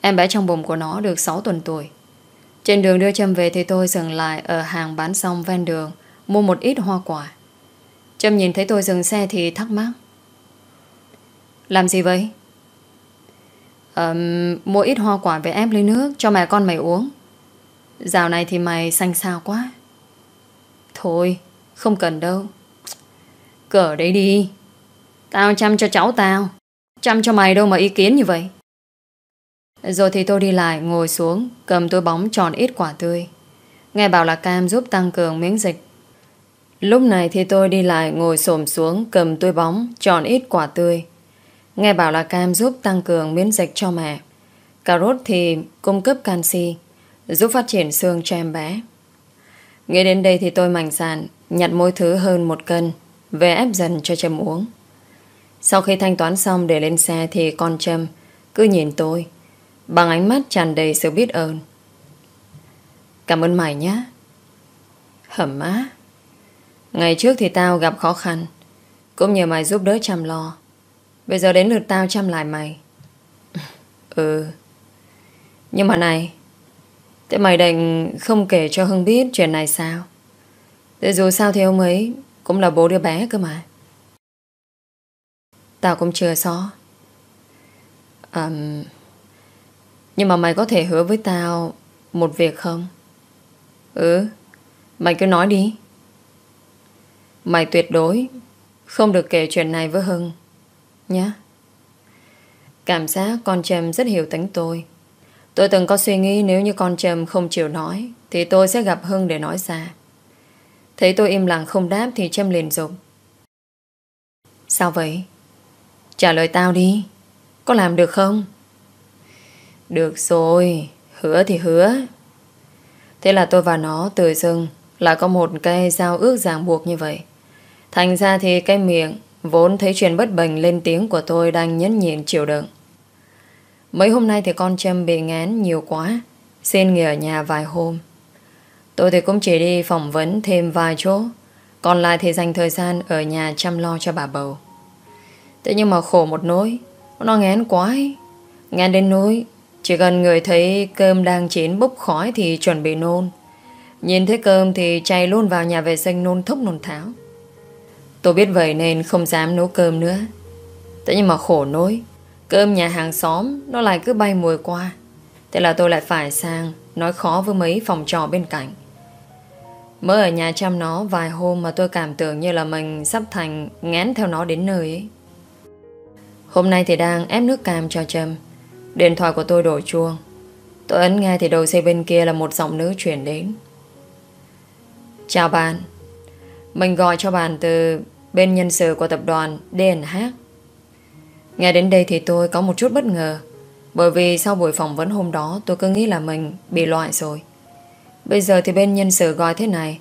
Em bé trong bụng của nó được 6 tuần tuổi Trên đường đưa Trâm về thì tôi dừng lại Ở hàng bán xong ven đường Mua một ít hoa quả Trâm nhìn thấy tôi dừng xe thì thắc mắc Làm gì vậy? Um, mua ít hoa quả về ép lấy nước cho mẹ con mày uống Dạo này thì mày xanh xao quá Thôi Không cần đâu Cở đấy đi Tao chăm cho cháu tao Chăm cho mày đâu mà ý kiến như vậy Rồi thì tôi đi lại ngồi xuống Cầm túi bóng tròn ít quả tươi Nghe bảo là cam giúp tăng cường miễn dịch Lúc này thì tôi đi lại ngồi xổm xuống Cầm túi bóng tròn ít quả tươi Nghe bảo là cam giúp tăng cường miễn dịch cho mẹ Cà rốt thì cung cấp canxi giúp phát triển xương cho em bé. Nghe đến đây thì tôi mạnh dạn nhặt mỗi thứ hơn một cân về ép dần cho Trâm uống. Sau khi thanh toán xong để lên xe thì con Trâm cứ nhìn tôi bằng ánh mắt tràn đầy sự biết ơn. Cảm ơn mày nhé. Hẩm má. Ngày trước thì tao gặp khó khăn cũng nhờ mày giúp đỡ chăm lo. Bây giờ đến lượt tao chăm lại mày. ừ. Nhưng mà này Thế mày định không kể cho Hưng biết chuyện này sao? Thế dù sao thì ông ấy cũng là bố đứa bé cơ mà. Tao cũng chưa rõ. À, nhưng mà mày có thể hứa với tao một việc không? Ừ, mày cứ nói đi. Mày tuyệt đối không được kể chuyện này với Hưng. Nhá. Cảm giác con Trâm rất hiểu tính tôi. Tôi từng có suy nghĩ nếu như con Trâm không chịu nói thì tôi sẽ gặp Hưng để nói ra. Thấy tôi im lặng không đáp thì Trâm liền dục. Sao vậy? Trả lời tao đi. Có làm được không? Được rồi, hứa thì hứa. Thế là tôi và nó từ dưng là có một cây giao ước ràng buộc như vậy. Thành ra thì cái miệng vốn thấy chuyện bất bình lên tiếng của tôi đang nhẫn nhịn chịu đựng. Mấy hôm nay thì con Trâm bị ngán nhiều quá Xin nghỉ ở nhà vài hôm Tôi thì cũng chỉ đi phỏng vấn thêm vài chỗ Còn lại thì dành thời gian ở nhà chăm lo cho bà bầu Thế nhưng mà khổ một nỗi Nó ngán quá ấy. Ngán đến nỗi Chỉ cần người thấy cơm đang chín bốc khói thì chuẩn bị nôn Nhìn thấy cơm thì chạy luôn vào nhà vệ sinh nôn thốc nôn tháo Tôi biết vậy nên không dám nấu cơm nữa Thế nhưng mà khổ nỗi Cơm nhà hàng xóm Nó lại cứ bay mùi qua Thế là tôi lại phải sang Nói khó với mấy phòng trò bên cạnh Mới ở nhà chăm nó vài hôm Mà tôi cảm tưởng như là mình sắp thành Ngán theo nó đến nơi ấy Hôm nay thì đang ép nước cam cho Trâm Điện thoại của tôi đổ chuông Tôi ấn nghe thì đầu xe bên kia là một giọng nữ chuyển đến Chào bạn Mình gọi cho bạn từ bên nhân sự của tập đoàn DNH Nghe đến đây thì tôi có một chút bất ngờ Bởi vì sau buổi phỏng vấn hôm đó Tôi cứ nghĩ là mình bị loại rồi Bây giờ thì bên nhân sự gọi thế này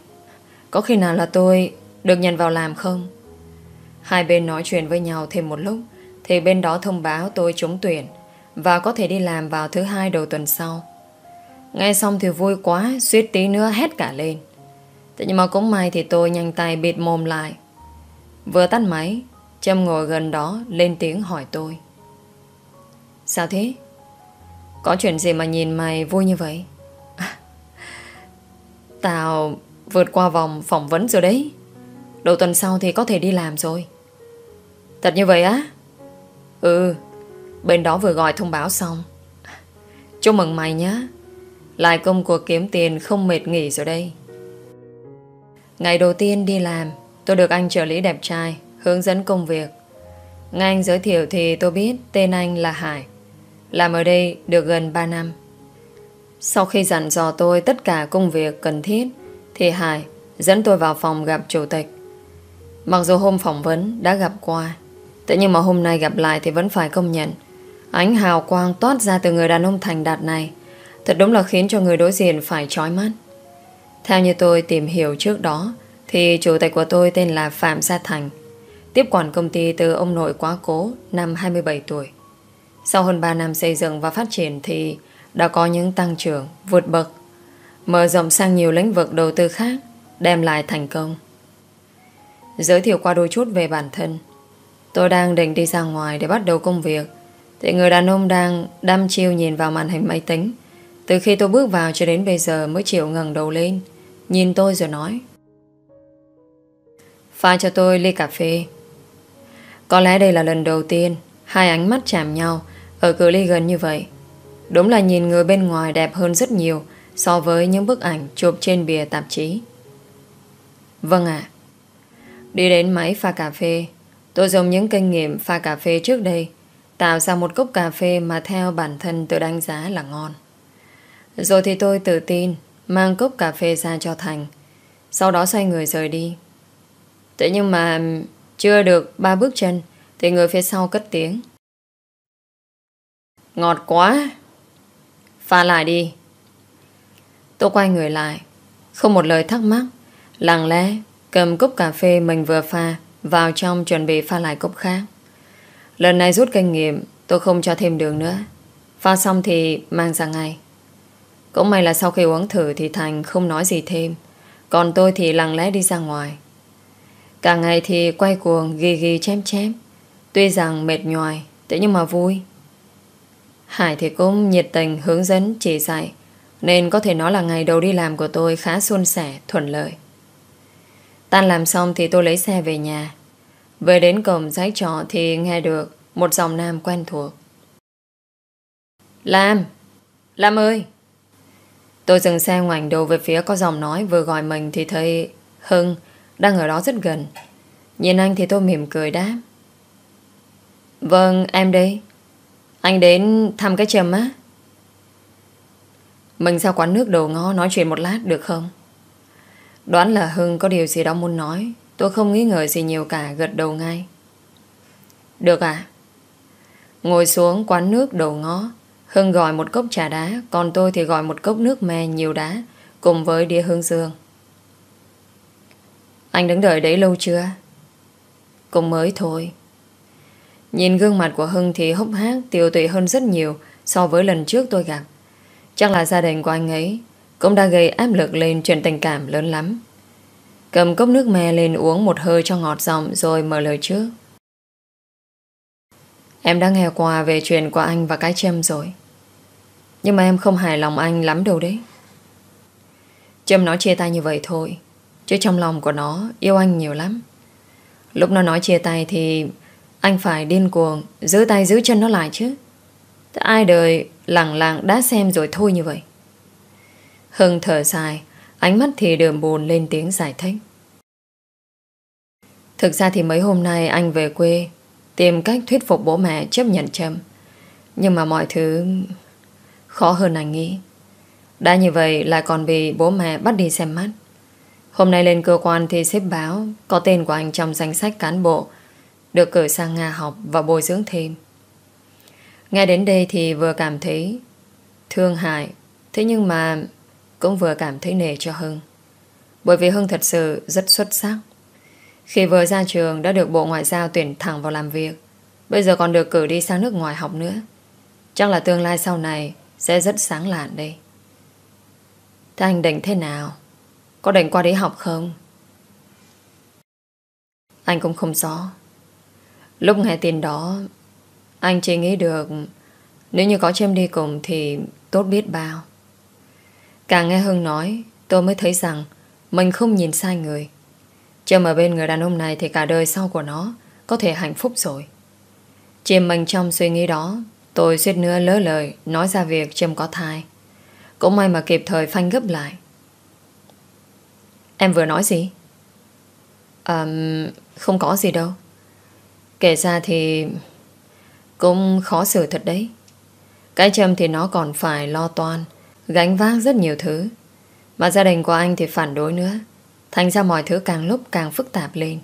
Có khi nào là tôi Được nhận vào làm không Hai bên nói chuyện với nhau thêm một lúc Thì bên đó thông báo tôi trúng tuyển Và có thể đi làm vào thứ hai đầu tuần sau Nghe xong thì vui quá Suýt tí nữa hét cả lên Thế nhưng mà cũng may thì tôi nhanh tay bịt mồm lại Vừa tắt máy Trâm ngồi gần đó lên tiếng hỏi tôi. Sao thế? Có chuyện gì mà nhìn mày vui như vậy? Tao vượt qua vòng phỏng vấn rồi đấy. Đầu tuần sau thì có thể đi làm rồi. Thật như vậy á? Ừ, bên đó vừa gọi thông báo xong. Chúc mừng mày nhá Lại công cuộc kiếm tiền không mệt nghỉ rồi đây. Ngày đầu tiên đi làm, tôi được anh trợ lý đẹp trai hướng dẫn công việc. Nghe anh giới thiệu thì tôi biết tên anh là Hải. Làm ở đây được gần 3 năm. Sau khi dặn dò tôi tất cả công việc cần thiết, thì Hải dẫn tôi vào phòng gặp chủ tịch. Mặc dù hôm phỏng vấn đã gặp qua, thế nhưng mà hôm nay gặp lại thì vẫn phải công nhận. Ánh hào quang toát ra từ người đàn ông thành đạt này thật đúng là khiến cho người đối diện phải chói mắt. Theo như tôi tìm hiểu trước đó, thì chủ tịch của tôi tên là Phạm Gia Thành, Tiếp quản công ty từ ông nội quá cố năm 27 tuổi. Sau hơn 3 năm xây dựng và phát triển thì đã có những tăng trưởng vượt bậc, mở rộng sang nhiều lĩnh vực đầu tư khác, đem lại thành công. Giới thiệu qua đôi chút về bản thân. Tôi đang định đi ra ngoài để bắt đầu công việc, thì người đàn ông đang đăm chiêu nhìn vào màn hình máy tính. Từ khi tôi bước vào cho đến bây giờ mới chịu ngẩng đầu lên, nhìn tôi rồi nói. Pha cho tôi ly cà phê. Có lẽ đây là lần đầu tiên hai ánh mắt chạm nhau ở cự ly gần như vậy. Đúng là nhìn người bên ngoài đẹp hơn rất nhiều so với những bức ảnh chụp trên bìa tạp chí. Vâng ạ. Đi đến máy pha cà phê, tôi dùng những kinh nghiệm pha cà phê trước đây tạo ra một cốc cà phê mà theo bản thân tôi đánh giá là ngon. Rồi thì tôi tự tin mang cốc cà phê ra cho Thành. Sau đó xoay người rời đi. Thế nhưng mà chưa được ba bước chân Thì người phía sau cất tiếng Ngọt quá Pha lại đi Tôi quay người lại Không một lời thắc mắc Lặng lẽ cầm cốc cà phê mình vừa pha Vào trong chuẩn bị pha lại cốc khác Lần này rút kinh nghiệm Tôi không cho thêm đường nữa Pha xong thì mang ra ngay Cũng may là sau khi uống thử Thì Thành không nói gì thêm Còn tôi thì lặng lẽ đi ra ngoài Cả ngày thì quay cuồng ghi ghi chém chém Tuy rằng mệt nhòi Thế nhưng mà vui Hải thì cũng nhiệt tình hướng dẫn chỉ dạy Nên có thể nói là ngày đầu đi làm của tôi Khá suôn sẻ, thuận lợi Tan làm xong thì tôi lấy xe về nhà Về đến cổng giấy trọ Thì nghe được một dòng nam quen thuộc Lam Lam ơi Tôi dừng xe ngoảnh đầu về phía có dòng nói Vừa gọi mình thì thấy Hưng đang ở đó rất gần. Nhìn anh thì tôi mỉm cười đáp. Vâng, em đây. Anh đến thăm cái trầm á. Mình ra quán nước đầu ngó nói chuyện một lát được không? Đoán là Hưng có điều gì đó muốn nói. Tôi không nghĩ ngờ gì nhiều cả gật đầu ngay. Được à? Ngồi xuống quán nước đầu ngó. Hưng gọi một cốc trà đá, còn tôi thì gọi một cốc nước me nhiều đá, cùng với đĩa hương dương. Anh đứng đợi đấy lâu chưa? Cũng mới thôi. Nhìn gương mặt của Hưng thì hốc hác, tiêu tụy hơn rất nhiều so với lần trước tôi gặp. Chắc là gia đình của anh ấy cũng đã gây áp lực lên chuyện tình cảm lớn lắm. Cầm cốc nước me lên uống một hơi cho ngọt giọng rồi mở lời trước. Em đã nghe qua về chuyện của anh và cái châm rồi. Nhưng mà em không hài lòng anh lắm đâu đấy. Châm nói chia tay như vậy thôi Chứ trong lòng của nó yêu anh nhiều lắm Lúc nó nói chia tay thì Anh phải điên cuồng Giữ tay giữ chân nó lại chứ Thế ai đời lẳng lặng đã xem rồi thôi như vậy Hưng thở dài Ánh mắt thì đường buồn lên tiếng giải thích Thực ra thì mấy hôm nay anh về quê Tìm cách thuyết phục bố mẹ chấp nhận châm Nhưng mà mọi thứ Khó hơn anh nghĩ Đã như vậy lại còn bị bố mẹ bắt đi xem mắt Hôm nay lên cơ quan thì xếp báo có tên của anh trong danh sách cán bộ được cử sang Nga học và bồi dưỡng thêm. Nghe đến đây thì vừa cảm thấy thương hại thế nhưng mà cũng vừa cảm thấy nề cho Hưng. Bởi vì Hưng thật sự rất xuất sắc. Khi vừa ra trường đã được Bộ Ngoại giao tuyển thẳng vào làm việc. Bây giờ còn được cử đi sang nước ngoài học nữa. Chắc là tương lai sau này sẽ rất sáng lạn đây. Thế anh định thế nào? Có định qua đấy học không? Anh cũng không rõ. Lúc nghe tin đó, anh chỉ nghĩ được nếu như có chim đi cùng thì tốt biết bao. Càng nghe Hưng nói, tôi mới thấy rằng mình không nhìn sai người. Trâm ở bên người đàn ông này thì cả đời sau của nó có thể hạnh phúc rồi. Chìm mình trong suy nghĩ đó, tôi suýt nữa lỡ lời nói ra việc Trâm có thai. Cũng may mà kịp thời phanh gấp lại. Em vừa nói gì? Um, không có gì đâu. Kể ra thì cũng khó xử thật đấy. Cái châm thì nó còn phải lo toan, gánh vác rất nhiều thứ. Mà gia đình của anh thì phản đối nữa. Thành ra mọi thứ càng lúc càng phức tạp lên.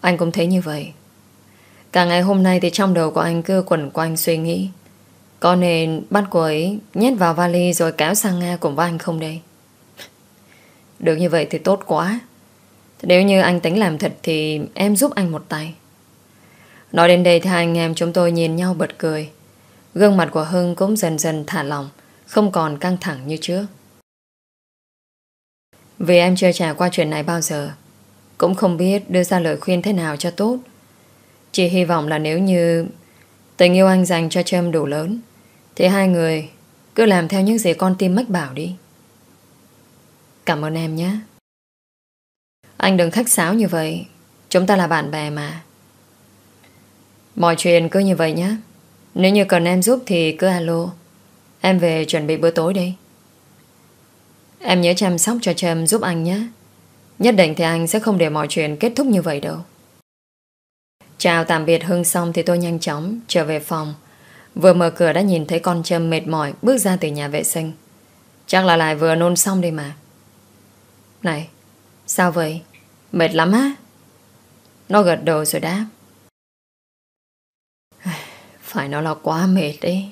Anh cũng thấy như vậy. Cả ngày hôm nay thì trong đầu của anh cứ quẩn quanh suy nghĩ. Có nên bắt cô ấy nhét vào vali rồi kéo sang Nga cùng với anh không đây? Được như vậy thì tốt quá Nếu như anh tính làm thật Thì em giúp anh một tay Nói đến đây thì hai anh em chúng tôi nhìn nhau bật cười Gương mặt của Hưng cũng dần dần thả lỏng Không còn căng thẳng như trước Vì em chưa trải qua chuyện này bao giờ Cũng không biết đưa ra lời khuyên thế nào cho tốt Chỉ hy vọng là nếu như Tình yêu anh dành cho Trâm đủ lớn Thì hai người cứ làm theo những gì con tim mách bảo đi Cảm ơn em nhé. Anh đừng khách sáo như vậy. Chúng ta là bạn bè mà. Mọi chuyện cứ như vậy nhé. Nếu như cần em giúp thì cứ alo. Em về chuẩn bị bữa tối đi. Em nhớ chăm sóc cho Trâm giúp anh nhé. Nhất định thì anh sẽ không để mọi chuyện kết thúc như vậy đâu. Chào tạm biệt Hưng xong thì tôi nhanh chóng trở về phòng. Vừa mở cửa đã nhìn thấy con Trâm mệt mỏi bước ra từ nhà vệ sinh. Chắc là lại vừa nôn xong đi mà này Sao vậy? Mệt lắm á? Nó gật đầu rồi đáp Phải nó là quá mệt đấy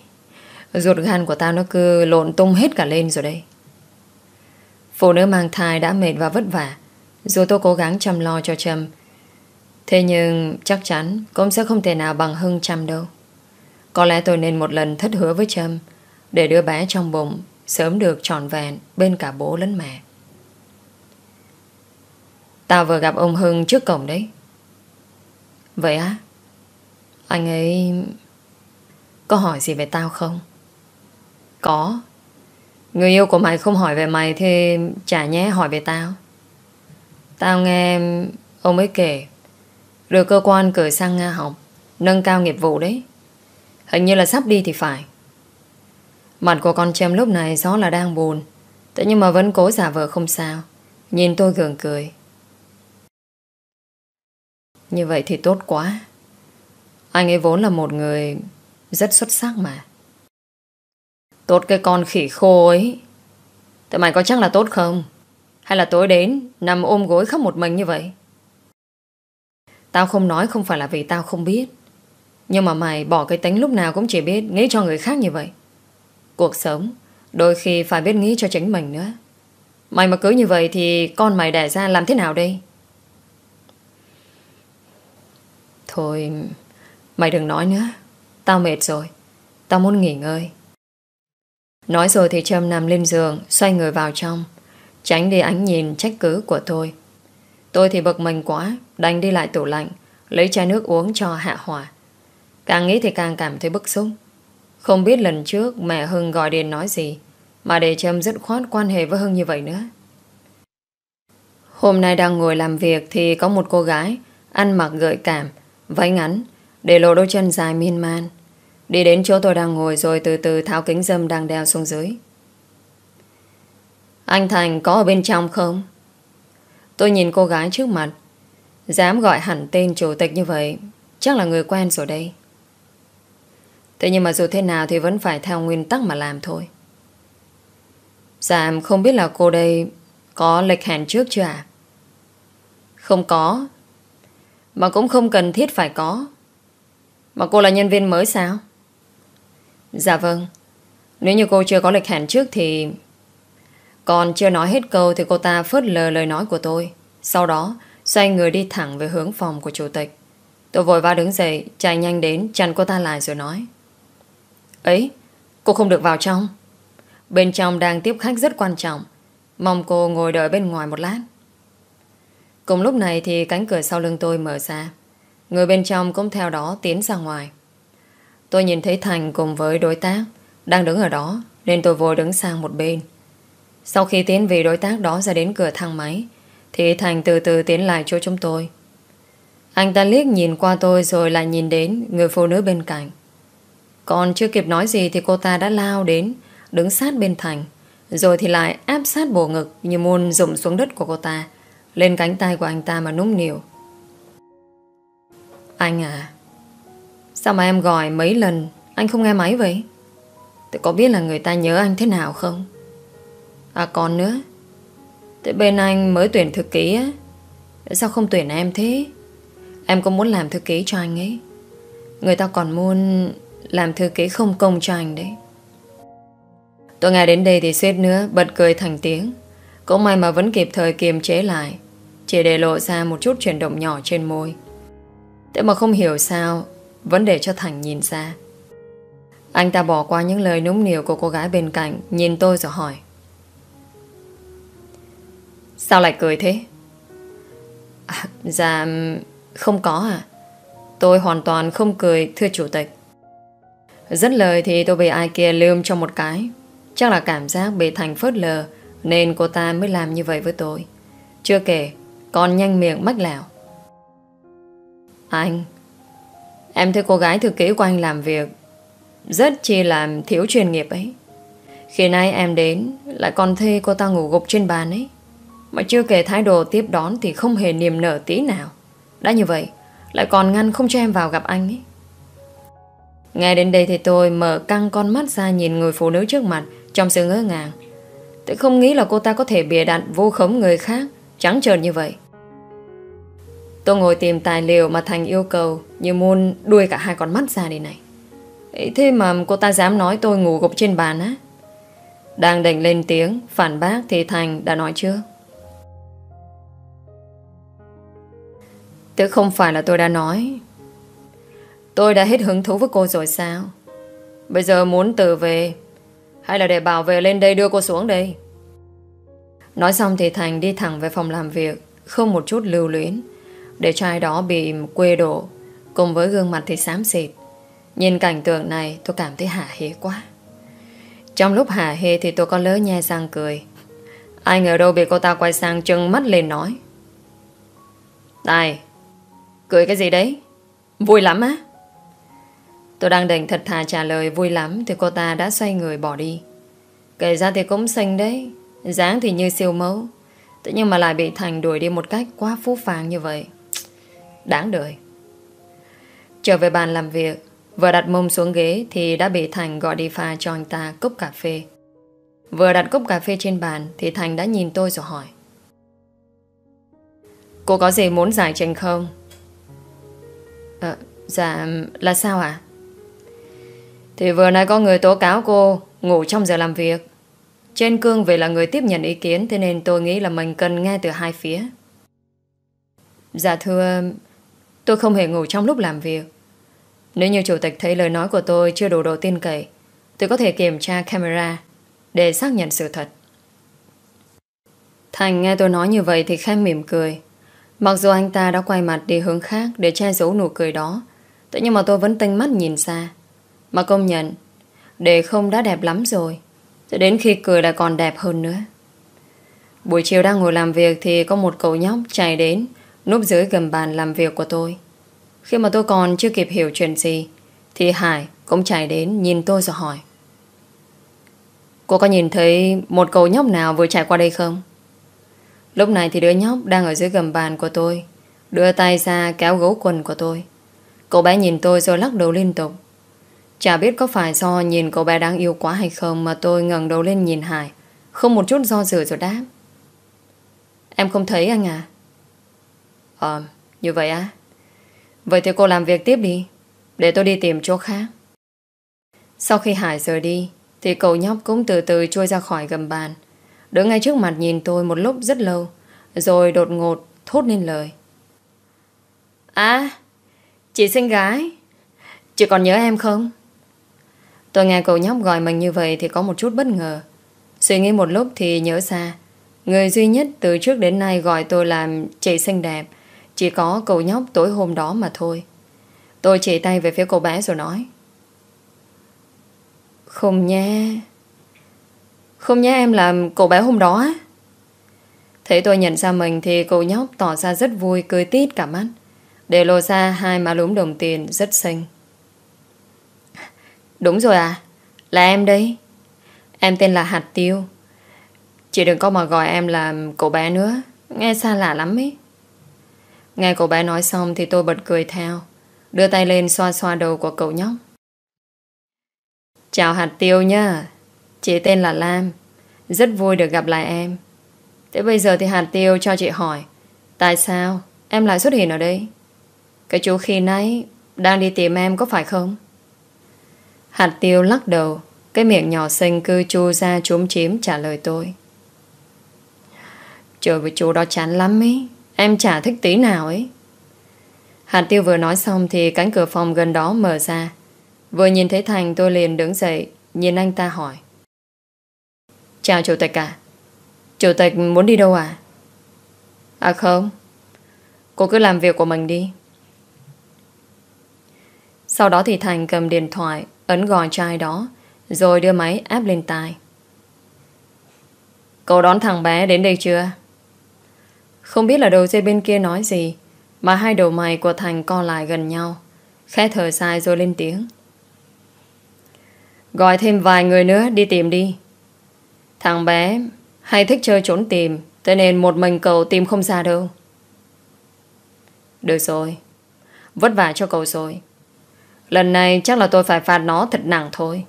Ruột gan của tao nó cứ lộn tung hết cả lên rồi đây Phụ nữ mang thai đã mệt và vất vả Dù tôi cố gắng chăm lo cho Trâm Thế nhưng chắc chắn Cũng sẽ không thể nào bằng Hưng chăm đâu Có lẽ tôi nên một lần thất hứa với Trâm Để đứa bé trong bụng Sớm được trọn vẹn bên cả bố lẫn mẹ Tao vừa gặp ông Hưng trước cổng đấy Vậy á Anh ấy Có hỏi gì về tao không Có Người yêu của mày không hỏi về mày Thì chả nhé hỏi về tao Tao nghe Ông ấy kể Được cơ quan cử sang Nga học Nâng cao nghiệp vụ đấy Hình như là sắp đi thì phải Mặt của con chém lúc này rõ là đang buồn tự nhiên mà vẫn cố giả vờ không sao Nhìn tôi gượng cười như vậy thì tốt quá Anh ấy vốn là một người Rất xuất sắc mà Tốt cái con khỉ khô ấy Tụi mày có chắc là tốt không Hay là tối đến Nằm ôm gối khóc một mình như vậy Tao không nói không phải là vì tao không biết Nhưng mà mày bỏ cái tính lúc nào cũng chỉ biết Nghĩ cho người khác như vậy Cuộc sống Đôi khi phải biết nghĩ cho chính mình nữa Mày mà cứ như vậy thì con mày đẻ ra làm thế nào đây? Thôi, mày đừng nói nữa. Tao mệt rồi. Tao muốn nghỉ ngơi. Nói rồi thì Trâm nằm lên giường, xoay người vào trong. Tránh đi ánh nhìn trách cứ của tôi. Tôi thì bực mình quá, đành đi lại tủ lạnh, lấy chai nước uống cho hạ hỏa. Càng nghĩ thì càng cảm thấy bức xúc. Không biết lần trước mẹ Hưng gọi điện nói gì, mà để Trâm dứt khoát quan hệ với Hưng như vậy nữa. Hôm nay đang ngồi làm việc thì có một cô gái ăn mặc gợi cảm váy ngắn, để lộ đôi chân dài miên man. Đi đến chỗ tôi đang ngồi rồi từ từ tháo kính dâm đang đeo xuống dưới. Anh Thành có ở bên trong không? Tôi nhìn cô gái trước mặt. Dám gọi hẳn tên chủ tịch như vậy, chắc là người quen rồi đây. Thế nhưng mà dù thế nào thì vẫn phải theo nguyên tắc mà làm thôi. Dạ không biết là cô đây có lịch hẹn trước chưa ạ? À? Không có, mà cũng không cần thiết phải có Mà cô là nhân viên mới sao? Dạ vâng Nếu như cô chưa có lịch hẹn trước thì Còn chưa nói hết câu Thì cô ta phớt lờ lời nói của tôi Sau đó xoay người đi thẳng Về hướng phòng của chủ tịch Tôi vội vã đứng dậy chạy nhanh đến Chặn cô ta lại rồi nói Ấy cô không được vào trong Bên trong đang tiếp khách rất quan trọng Mong cô ngồi đợi bên ngoài một lát Cùng lúc này thì cánh cửa sau lưng tôi mở ra. Người bên trong cũng theo đó tiến ra ngoài. Tôi nhìn thấy Thành cùng với đối tác đang đứng ở đó nên tôi vội đứng sang một bên. Sau khi tiến vì đối tác đó ra đến cửa thang máy thì Thành từ từ tiến lại chỗ chúng tôi. Anh ta liếc nhìn qua tôi rồi lại nhìn đến người phụ nữ bên cạnh. Còn chưa kịp nói gì thì cô ta đã lao đến đứng sát bên Thành rồi thì lại áp sát bổ ngực như muốn rụm xuống đất của cô ta. Lên cánh tay của anh ta mà núm niều Anh à Sao mà em gọi mấy lần Anh không nghe máy vậy Tôi có biết là người ta nhớ anh thế nào không À còn nữa Tại bên anh mới tuyển thư ký á Sao không tuyển em thế Em có muốn làm thư ký cho anh ấy Người ta còn muốn Làm thư ký không công cho anh đấy Tôi nghe đến đây thì suýt nữa Bật cười thành tiếng cũng may mà vẫn kịp thời kiềm chế lại Chỉ để lộ ra một chút chuyển động nhỏ trên môi Thế mà không hiểu sao Vẫn để cho Thành nhìn ra Anh ta bỏ qua những lời núng niều của cô gái bên cạnh Nhìn tôi rồi hỏi Sao lại cười thế? À, dạ Không có à Tôi hoàn toàn không cười thưa chủ tịch Rất lời thì tôi bị ai kia lươm cho một cái Chắc là cảm giác bị Thành phớt lờ nên cô ta mới làm như vậy với tôi Chưa kể Còn nhanh miệng mách lào Anh Em thấy cô gái thư ký của anh làm việc Rất chi làm thiếu chuyên nghiệp ấy Khi nay em đến Lại còn thê cô ta ngủ gục trên bàn ấy Mà chưa kể thái độ tiếp đón Thì không hề niềm nở tí nào Đã như vậy Lại còn ngăn không cho em vào gặp anh ấy Nghe đến đây thì tôi mở căng con mắt ra nhìn người phụ nữ trước mặt trong sự ngỡ ngàng Tôi không nghĩ là cô ta có thể bịa đặt vô khống người khác Trắng trợn như vậy Tôi ngồi tìm tài liệu mà Thành yêu cầu Như muôn đuôi cả hai con mắt ra đi này Ấy thế mà cô ta dám nói tôi ngủ gục trên bàn á Đang định lên tiếng Phản bác thì Thành đã nói chưa Tức không phải là tôi đã nói Tôi đã hết hứng thú với cô rồi sao Bây giờ muốn tự về hay là để bảo vệ lên đây đưa cô xuống đây Nói xong thì Thành đi thẳng về phòng làm việc Không một chút lưu luyến Để trai đó bị quê đổ Cùng với gương mặt thì xám xịt Nhìn cảnh tượng này tôi cảm thấy hả hê quá Trong lúc hả hê thì tôi có lỡ nhe sang cười Ai ngờ đâu bị cô ta quay sang chân mắt lên nói Này Cười cái gì đấy Vui lắm á Tôi đang định thật thà trả lời vui lắm thì cô ta đã xoay người bỏ đi. Kể ra thì cũng xinh đấy, dáng thì như siêu mẫu. tự nhiên mà lại bị Thành đuổi đi một cách quá phú phàng như vậy. Đáng đời. Trở về bàn làm việc, vừa đặt mông xuống ghế thì đã bị Thành gọi đi pha cho anh ta cốc cà phê. Vừa đặt cốc cà phê trên bàn thì Thành đã nhìn tôi rồi hỏi. Cô có gì muốn giải trình không? à, dạ, là sao ạ? À? Thì vừa nãy có người tố cáo cô ngủ trong giờ làm việc. Trên cương về là người tiếp nhận ý kiến thế nên tôi nghĩ là mình cần nghe từ hai phía. Dạ thưa, tôi không hề ngủ trong lúc làm việc. Nếu như chủ tịch thấy lời nói của tôi chưa đủ độ tin cậy, tôi có thể kiểm tra camera để xác nhận sự thật. Thành nghe tôi nói như vậy thì khẽ mỉm cười. Mặc dù anh ta đã quay mặt đi hướng khác để che giấu nụ cười đó, thế nhưng mà tôi vẫn tinh mắt nhìn xa. Mà công nhận Để không đã đẹp lắm rồi Cho đến khi cười là còn đẹp hơn nữa Buổi chiều đang ngồi làm việc Thì có một cậu nhóc chạy đến Núp dưới gầm bàn làm việc của tôi Khi mà tôi còn chưa kịp hiểu chuyện gì Thì Hải cũng chạy đến Nhìn tôi rồi hỏi Cô có nhìn thấy Một cậu nhóc nào vừa chạy qua đây không Lúc này thì đứa nhóc Đang ở dưới gầm bàn của tôi Đưa tay ra kéo gấu quần của tôi Cậu bé nhìn tôi rồi lắc đầu liên tục Chả biết có phải do nhìn cậu bé đáng yêu quá hay không mà tôi ngẩng đầu lên nhìn Hải. Không một chút do dự rồi đáp. Em không thấy anh à? Ờ, như vậy á. Vậy thì cô làm việc tiếp đi. Để tôi đi tìm chỗ khác. Sau khi Hải rời đi, thì cậu nhóc cũng từ từ trôi ra khỏi gầm bàn. Đứng ngay trước mặt nhìn tôi một lúc rất lâu, rồi đột ngột thốt lên lời. À, chị xinh gái, chị còn nhớ em không? Tôi nghe cậu nhóc gọi mình như vậy thì có một chút bất ngờ. Suy nghĩ một lúc thì nhớ ra. Người duy nhất từ trước đến nay gọi tôi làm chị xinh đẹp chỉ có cậu nhóc tối hôm đó mà thôi. Tôi chỉ tay về phía cô bé rồi nói. Không nha. Không nha em làm cậu bé hôm đó á. Thấy tôi nhận ra mình thì cậu nhóc tỏ ra rất vui cười tít cả mắt. Để lộ ra hai má lúm đồng tiền rất xinh. Đúng rồi à Là em đấy Em tên là Hạt Tiêu Chị đừng có mà gọi em là cậu bé nữa Nghe xa lạ lắm ấy Nghe cậu bé nói xong thì tôi bật cười theo Đưa tay lên xoa xoa đầu của cậu nhóc Chào Hạt Tiêu nha Chị tên là Lam Rất vui được gặp lại em Thế bây giờ thì Hạt Tiêu cho chị hỏi Tại sao em lại xuất hiện ở đây Cái chú khi nãy Đang đi tìm em có phải không Hạt tiêu lắc đầu, cái miệng nhỏ xinh cứ chu ra chúm chím trả lời tôi. Trời với chú đó chán lắm ấy, em chả thích tí nào ấy. Hạt tiêu vừa nói xong thì cánh cửa phòng gần đó mở ra. Vừa nhìn thấy Thành tôi liền đứng dậy, nhìn anh ta hỏi. Chào chủ tịch à. Chủ tịch muốn đi đâu à? À không, cô cứ làm việc của mình đi. Sau đó thì Thành cầm điện thoại Ấn gò trai đó Rồi đưa máy áp lên tai Cậu đón thằng bé đến đây chưa? Không biết là đầu dây bên kia nói gì Mà hai đầu mày của Thành co lại gần nhau Khẽ thở dài rồi lên tiếng Gọi thêm vài người nữa đi tìm đi Thằng bé Hay thích chơi trốn tìm Thế nên một mình cậu tìm không ra đâu Được rồi Vất vả cho cậu rồi Lần này chắc là tôi phải phạt nó thật nặng thôi.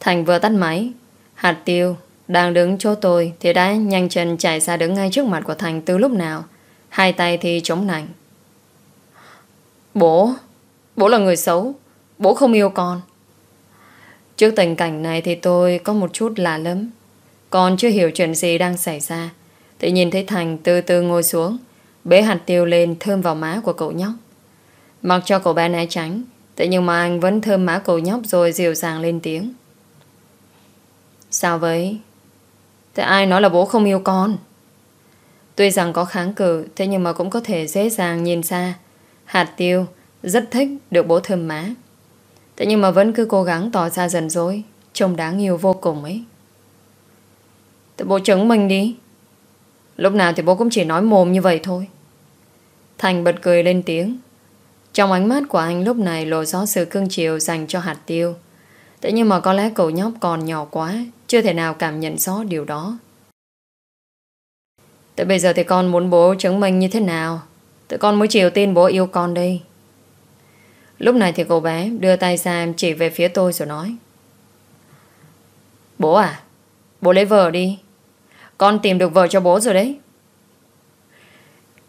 Thành vừa tắt máy. Hạt tiêu đang đứng chỗ tôi thì đã nhanh chân chạy ra đứng ngay trước mặt của Thành từ lúc nào. Hai tay thì chống nảnh. Bố, bố là người xấu. Bố không yêu con. Trước tình cảnh này thì tôi có một chút lạ lắm. Còn chưa hiểu chuyện gì đang xảy ra. Thì nhìn thấy Thành từ từ ngồi xuống, bế hạt tiêu lên thơm vào má của cậu nhóc. Mặc cho cậu bé né tránh Thế nhưng mà anh vẫn thơm má cậu nhóc Rồi dịu dàng lên tiếng Sao vậy Thế ai nói là bố không yêu con Tuy rằng có kháng cự Thế nhưng mà cũng có thể dễ dàng nhìn ra Hạt tiêu rất thích được bố thơm má Thế nhưng mà vẫn cứ cố gắng tỏ ra dần dối Trông đáng yêu vô cùng ấy Thế bố chứng mình đi Lúc nào thì bố cũng chỉ nói mồm như vậy thôi Thành bật cười lên tiếng trong ánh mắt của anh lúc này lộ rõ sự cưng chiều dành cho hạt tiêu. Thế nhưng mà có lẽ cậu nhóc còn nhỏ quá, chưa thể nào cảm nhận rõ điều đó. tới bây giờ thì con muốn bố chứng minh như thế nào? Tụi con mới chiều tin bố yêu con đây. Lúc này thì cậu bé đưa tay ra em chỉ về phía tôi rồi nói. Bố à, bố lấy vợ đi. Con tìm được vợ cho bố rồi đấy.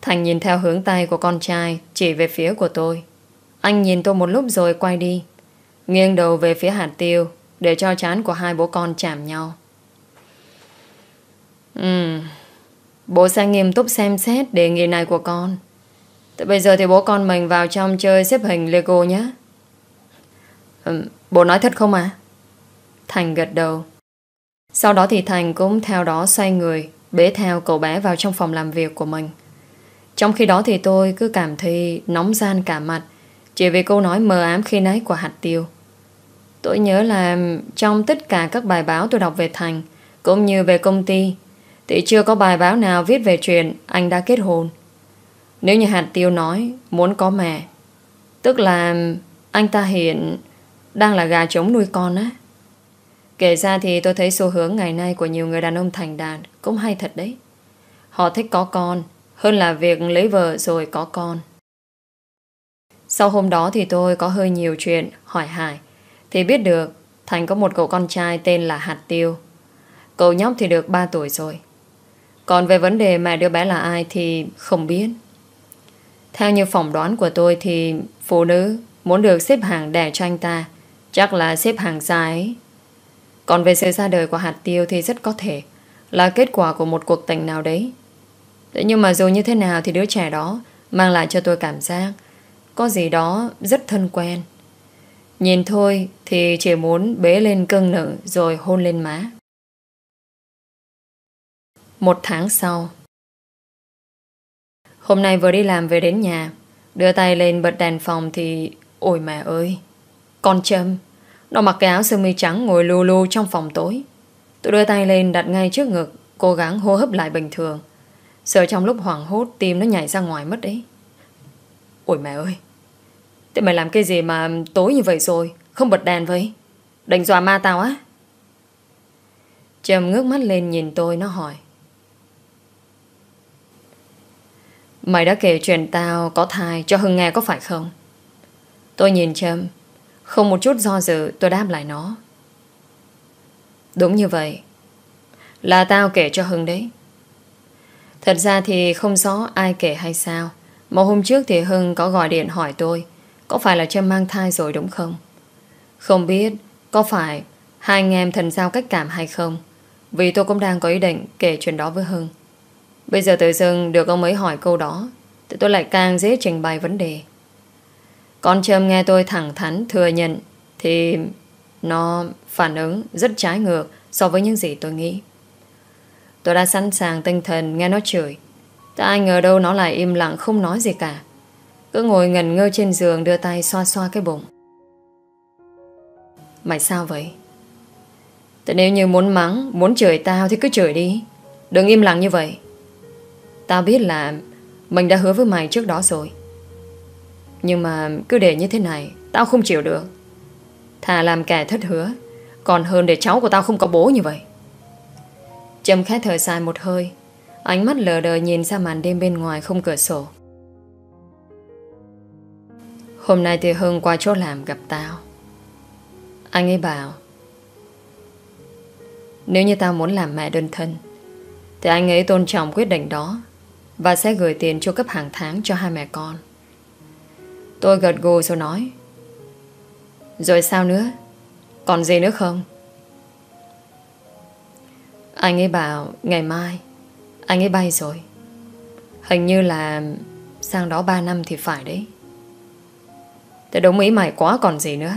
Thành nhìn theo hướng tay của con trai Chỉ về phía của tôi Anh nhìn tôi một lúc rồi quay đi Nghiêng đầu về phía hạt tiêu Để cho chán của hai bố con chạm nhau Ừ Bố sẽ nghiêm túc xem xét đề nghị này của con Thế bây giờ thì bố con mình vào trong chơi xếp hình Lego nhé ừ, Bố nói thật không à Thành gật đầu Sau đó thì Thành cũng theo đó xoay người Bế theo cậu bé vào trong phòng làm việc của mình trong khi đó thì tôi cứ cảm thấy nóng gian cả mặt chỉ vì câu nói mờ ám khi nãy của hạt tiêu. Tôi nhớ là trong tất cả các bài báo tôi đọc về Thành cũng như về công ty thì chưa có bài báo nào viết về chuyện anh đã kết hôn. Nếu như hạt tiêu nói muốn có mẹ tức là anh ta hiện đang là gà trống nuôi con á. Kể ra thì tôi thấy xu hướng ngày nay của nhiều người đàn ông thành đạt cũng hay thật đấy. Họ thích có con hơn là việc lấy vợ rồi có con. Sau hôm đó thì tôi có hơi nhiều chuyện hỏi Hải thì biết được Thành có một cậu con trai tên là Hạt Tiêu. Cậu nhóc thì được 3 tuổi rồi. Còn về vấn đề mẹ đứa bé là ai thì không biết. Theo như phỏng đoán của tôi thì phụ nữ muốn được xếp hàng đẻ cho anh ta chắc là xếp hàng dài ấy. Còn về sự ra đời của hạt tiêu thì rất có thể là kết quả của một cuộc tình nào đấy Thế nhưng mà dù như thế nào thì đứa trẻ đó mang lại cho tôi cảm giác có gì đó rất thân quen. Nhìn thôi thì chỉ muốn bế lên cưng nở rồi hôn lên má. Một tháng sau Hôm nay vừa đi làm về đến nhà Đưa tay lên bật đèn phòng thì Ôi mẹ ơi Con Trâm Nó mặc cái áo sơ mi trắng ngồi lù lù trong phòng tối Tôi đưa tay lên đặt ngay trước ngực Cố gắng hô hấp lại bình thường Sợ trong lúc hoảng hốt tim nó nhảy ra ngoài mất đấy. Ôi mẹ ơi, thế mày làm cái gì mà tối như vậy rồi, không bật đèn vậy? Đành dọa ma tao á? Trầm ngước mắt lên nhìn tôi nó hỏi. Mày đã kể chuyện tao có thai cho Hưng nghe có phải không? Tôi nhìn Trâm Không một chút do dự tôi đáp lại nó Đúng như vậy Là tao kể cho Hưng đấy Thật ra thì không rõ ai kể hay sao Một hôm trước thì Hưng có gọi điện hỏi tôi Có phải là Trâm mang thai rồi đúng không? Không biết Có phải hai anh em thần giao cách cảm hay không? Vì tôi cũng đang có ý định kể chuyện đó với Hưng Bây giờ tự dưng được ông ấy hỏi câu đó Thì tôi lại càng dễ trình bày vấn đề Con Trâm nghe tôi thẳng thắn thừa nhận Thì nó phản ứng rất trái ngược so với những gì tôi nghĩ Tôi đã sẵn sàng tinh thần nghe nó chửi Ta ai ngờ đâu nó lại im lặng không nói gì cả Cứ ngồi ngần ngơ trên giường đưa tay xoa xoa cái bụng Mày sao vậy? tại nếu như muốn mắng, muốn chửi tao thì cứ chửi đi Đừng im lặng như vậy Tao biết là mình đã hứa với mày trước đó rồi Nhưng mà cứ để như thế này Tao không chịu được Thà làm kẻ thất hứa Còn hơn để cháu của tao không có bố như vậy Trầm khách thở dài một hơi Ánh mắt lờ đờ nhìn ra màn đêm bên ngoài không cửa sổ Hôm nay thì Hưng qua chỗ làm gặp tao Anh ấy bảo Nếu như tao muốn làm mẹ đơn thân Thì anh ấy tôn trọng quyết định đó Và sẽ gửi tiền cho cấp hàng tháng cho hai mẹ con Tôi gật gù rồi nói Rồi sao nữa Còn gì nữa không anh ấy bảo ngày mai Anh ấy bay rồi Hình như là sang đó 3 năm thì phải đấy Tao đúng ý mày quá còn gì nữa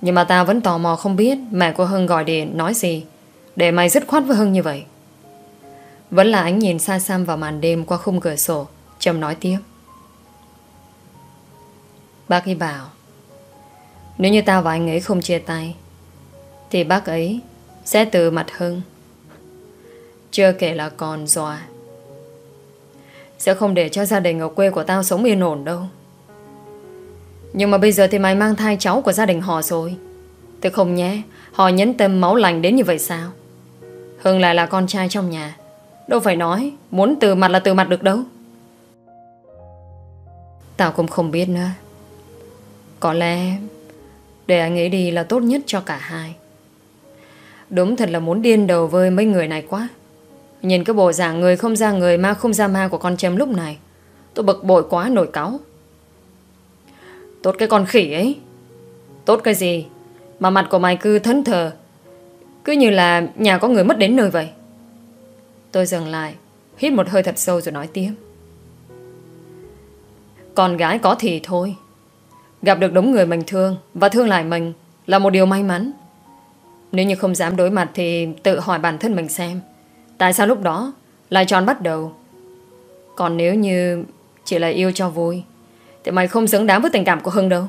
Nhưng mà tao vẫn tò mò không biết Mẹ của Hưng gọi điện nói gì Để mày dứt khoát với Hưng như vậy Vẫn là ánh nhìn xa xăm vào màn đêm Qua khung cửa sổ Trầm nói tiếp Bác ấy bảo Nếu như tao và anh ấy không chia tay Thì bác ấy Sẽ từ mặt Hưng chưa kể là còn dọa Sẽ không để cho gia đình ở quê của tao sống yên ổn đâu Nhưng mà bây giờ thì mày mang thai cháu của gia đình họ rồi Thế không nhé Họ nhấn tâm máu lành đến như vậy sao Hưng lại là con trai trong nhà Đâu phải nói Muốn từ mặt là từ mặt được đâu Tao cũng không biết nữa Có lẽ Để anh ấy đi là tốt nhất cho cả hai Đúng thật là muốn điên đầu với mấy người này quá Nhìn cái bộ dạng người không ra người ma không ra ma của con chém lúc này Tôi bực bội quá nổi cáu Tốt cái con khỉ ấy Tốt cái gì Mà mặt của mày cứ thẫn thờ Cứ như là nhà có người mất đến nơi vậy Tôi dừng lại Hít một hơi thật sâu rồi nói tiếp Con gái có thì thôi Gặp được đúng người mình thương Và thương lại mình Là một điều may mắn Nếu như không dám đối mặt thì tự hỏi bản thân mình xem Tại sao lúc đó Lại chọn bắt đầu Còn nếu như chỉ là yêu cho vui Thì mày không xứng đáng với tình cảm của Hưng đâu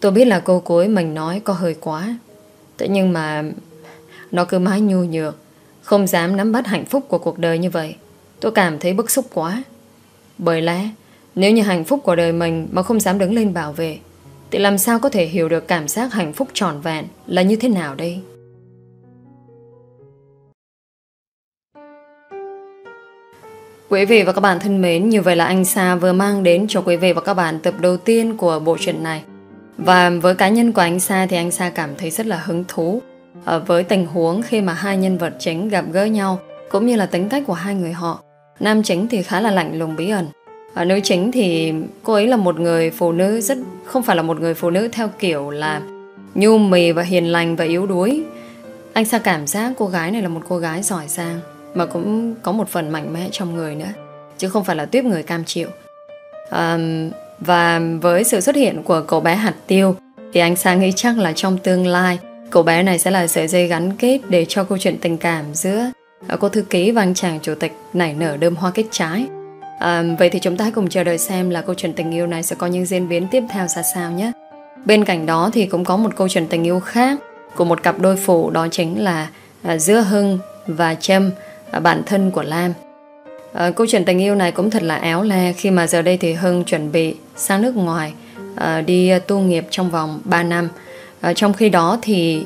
Tôi biết là câu cuối mình nói có hơi quá Thế nhưng mà Nó cứ mãi nhu nhược Không dám nắm bắt hạnh phúc của cuộc đời như vậy Tôi cảm thấy bức xúc quá Bởi lẽ Nếu như hạnh phúc của đời mình mà không dám đứng lên bảo vệ Thì làm sao có thể hiểu được cảm giác hạnh phúc tròn vẹn Là như thế nào đây Quý vị và các bạn thân mến, như vậy là anh Sa vừa mang đến cho quý vị và các bạn tập đầu tiên của bộ truyện này. Và với cá nhân của anh Sa thì anh Sa cảm thấy rất là hứng thú ờ, với tình huống khi mà hai nhân vật chính gặp gỡ nhau cũng như là tính cách của hai người họ. Nam chính thì khá là lạnh lùng bí ẩn. Ở nữ chính thì cô ấy là một người phụ nữ rất không phải là một người phụ nữ theo kiểu là nhu mì và hiền lành và yếu đuối. Anh Sa cảm giác cô gái này là một cô gái giỏi giang mà cũng có một phần mạnh mẽ trong người nữa chứ không phải là tuyếp người cam chịu à, và với sự xuất hiện của cậu bé hạt tiêu thì anh Sang nghĩ chắc là trong tương lai cậu bé này sẽ là sợi dây gắn kết để cho câu chuyện tình cảm giữa à, cô thư ký và anh chàng chủ tịch nảy nở đơm hoa kết trái à, vậy thì chúng ta hãy cùng chờ đợi xem là câu chuyện tình yêu này sẽ có những diễn biến tiếp theo ra sao nhé bên cạnh đó thì cũng có một câu chuyện tình yêu khác của một cặp đôi phụ đó chính là à, giữa Hưng và Trâm À, bạn thân của Lam. À, câu chuyện tình yêu này cũng thật là éo le khi mà giờ đây thì Hưng chuẩn bị sang nước ngoài à, đi à, tu nghiệp trong vòng 3 năm. À, trong khi đó thì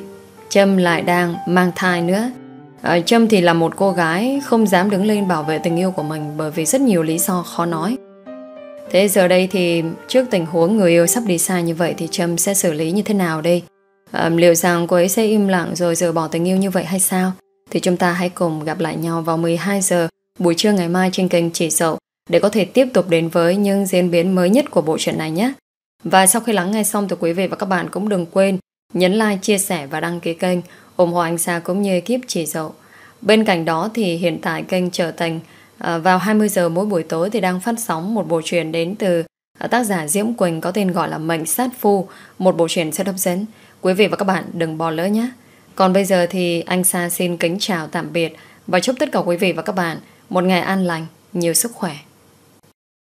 Trâm lại đang mang thai nữa. À, Trâm thì là một cô gái không dám đứng lên bảo vệ tình yêu của mình bởi vì rất nhiều lý do khó nói. Thế giờ đây thì trước tình huống người yêu sắp đi xa như vậy thì Trâm sẽ xử lý như thế nào đây? À, liệu rằng cô ấy sẽ im lặng rồi rời bỏ tình yêu như vậy hay sao? thì chúng ta hãy cùng gặp lại nhau vào 12 giờ buổi trưa ngày mai trên kênh Chỉ Dậu để có thể tiếp tục đến với những diễn biến mới nhất của bộ truyện này nhé. Và sau khi lắng nghe xong thì quý vị và các bạn cũng đừng quên nhấn like, chia sẻ và đăng ký kênh ủng hộ anh Sa cũng như ekip Chỉ Dậu. Bên cạnh đó thì hiện tại kênh Trở Thành à, vào 20 giờ mỗi buổi tối thì đang phát sóng một bộ truyện đến từ à, tác giả Diễm Quỳnh có tên gọi là Mệnh Sát Phu, một bộ truyện rất hấp dẫn. Quý vị và các bạn đừng bỏ lỡ nhé. Còn bây giờ thì anh Sa xin kính chào tạm biệt và chúc tất cả quý vị và các bạn một ngày an lành, nhiều sức khỏe.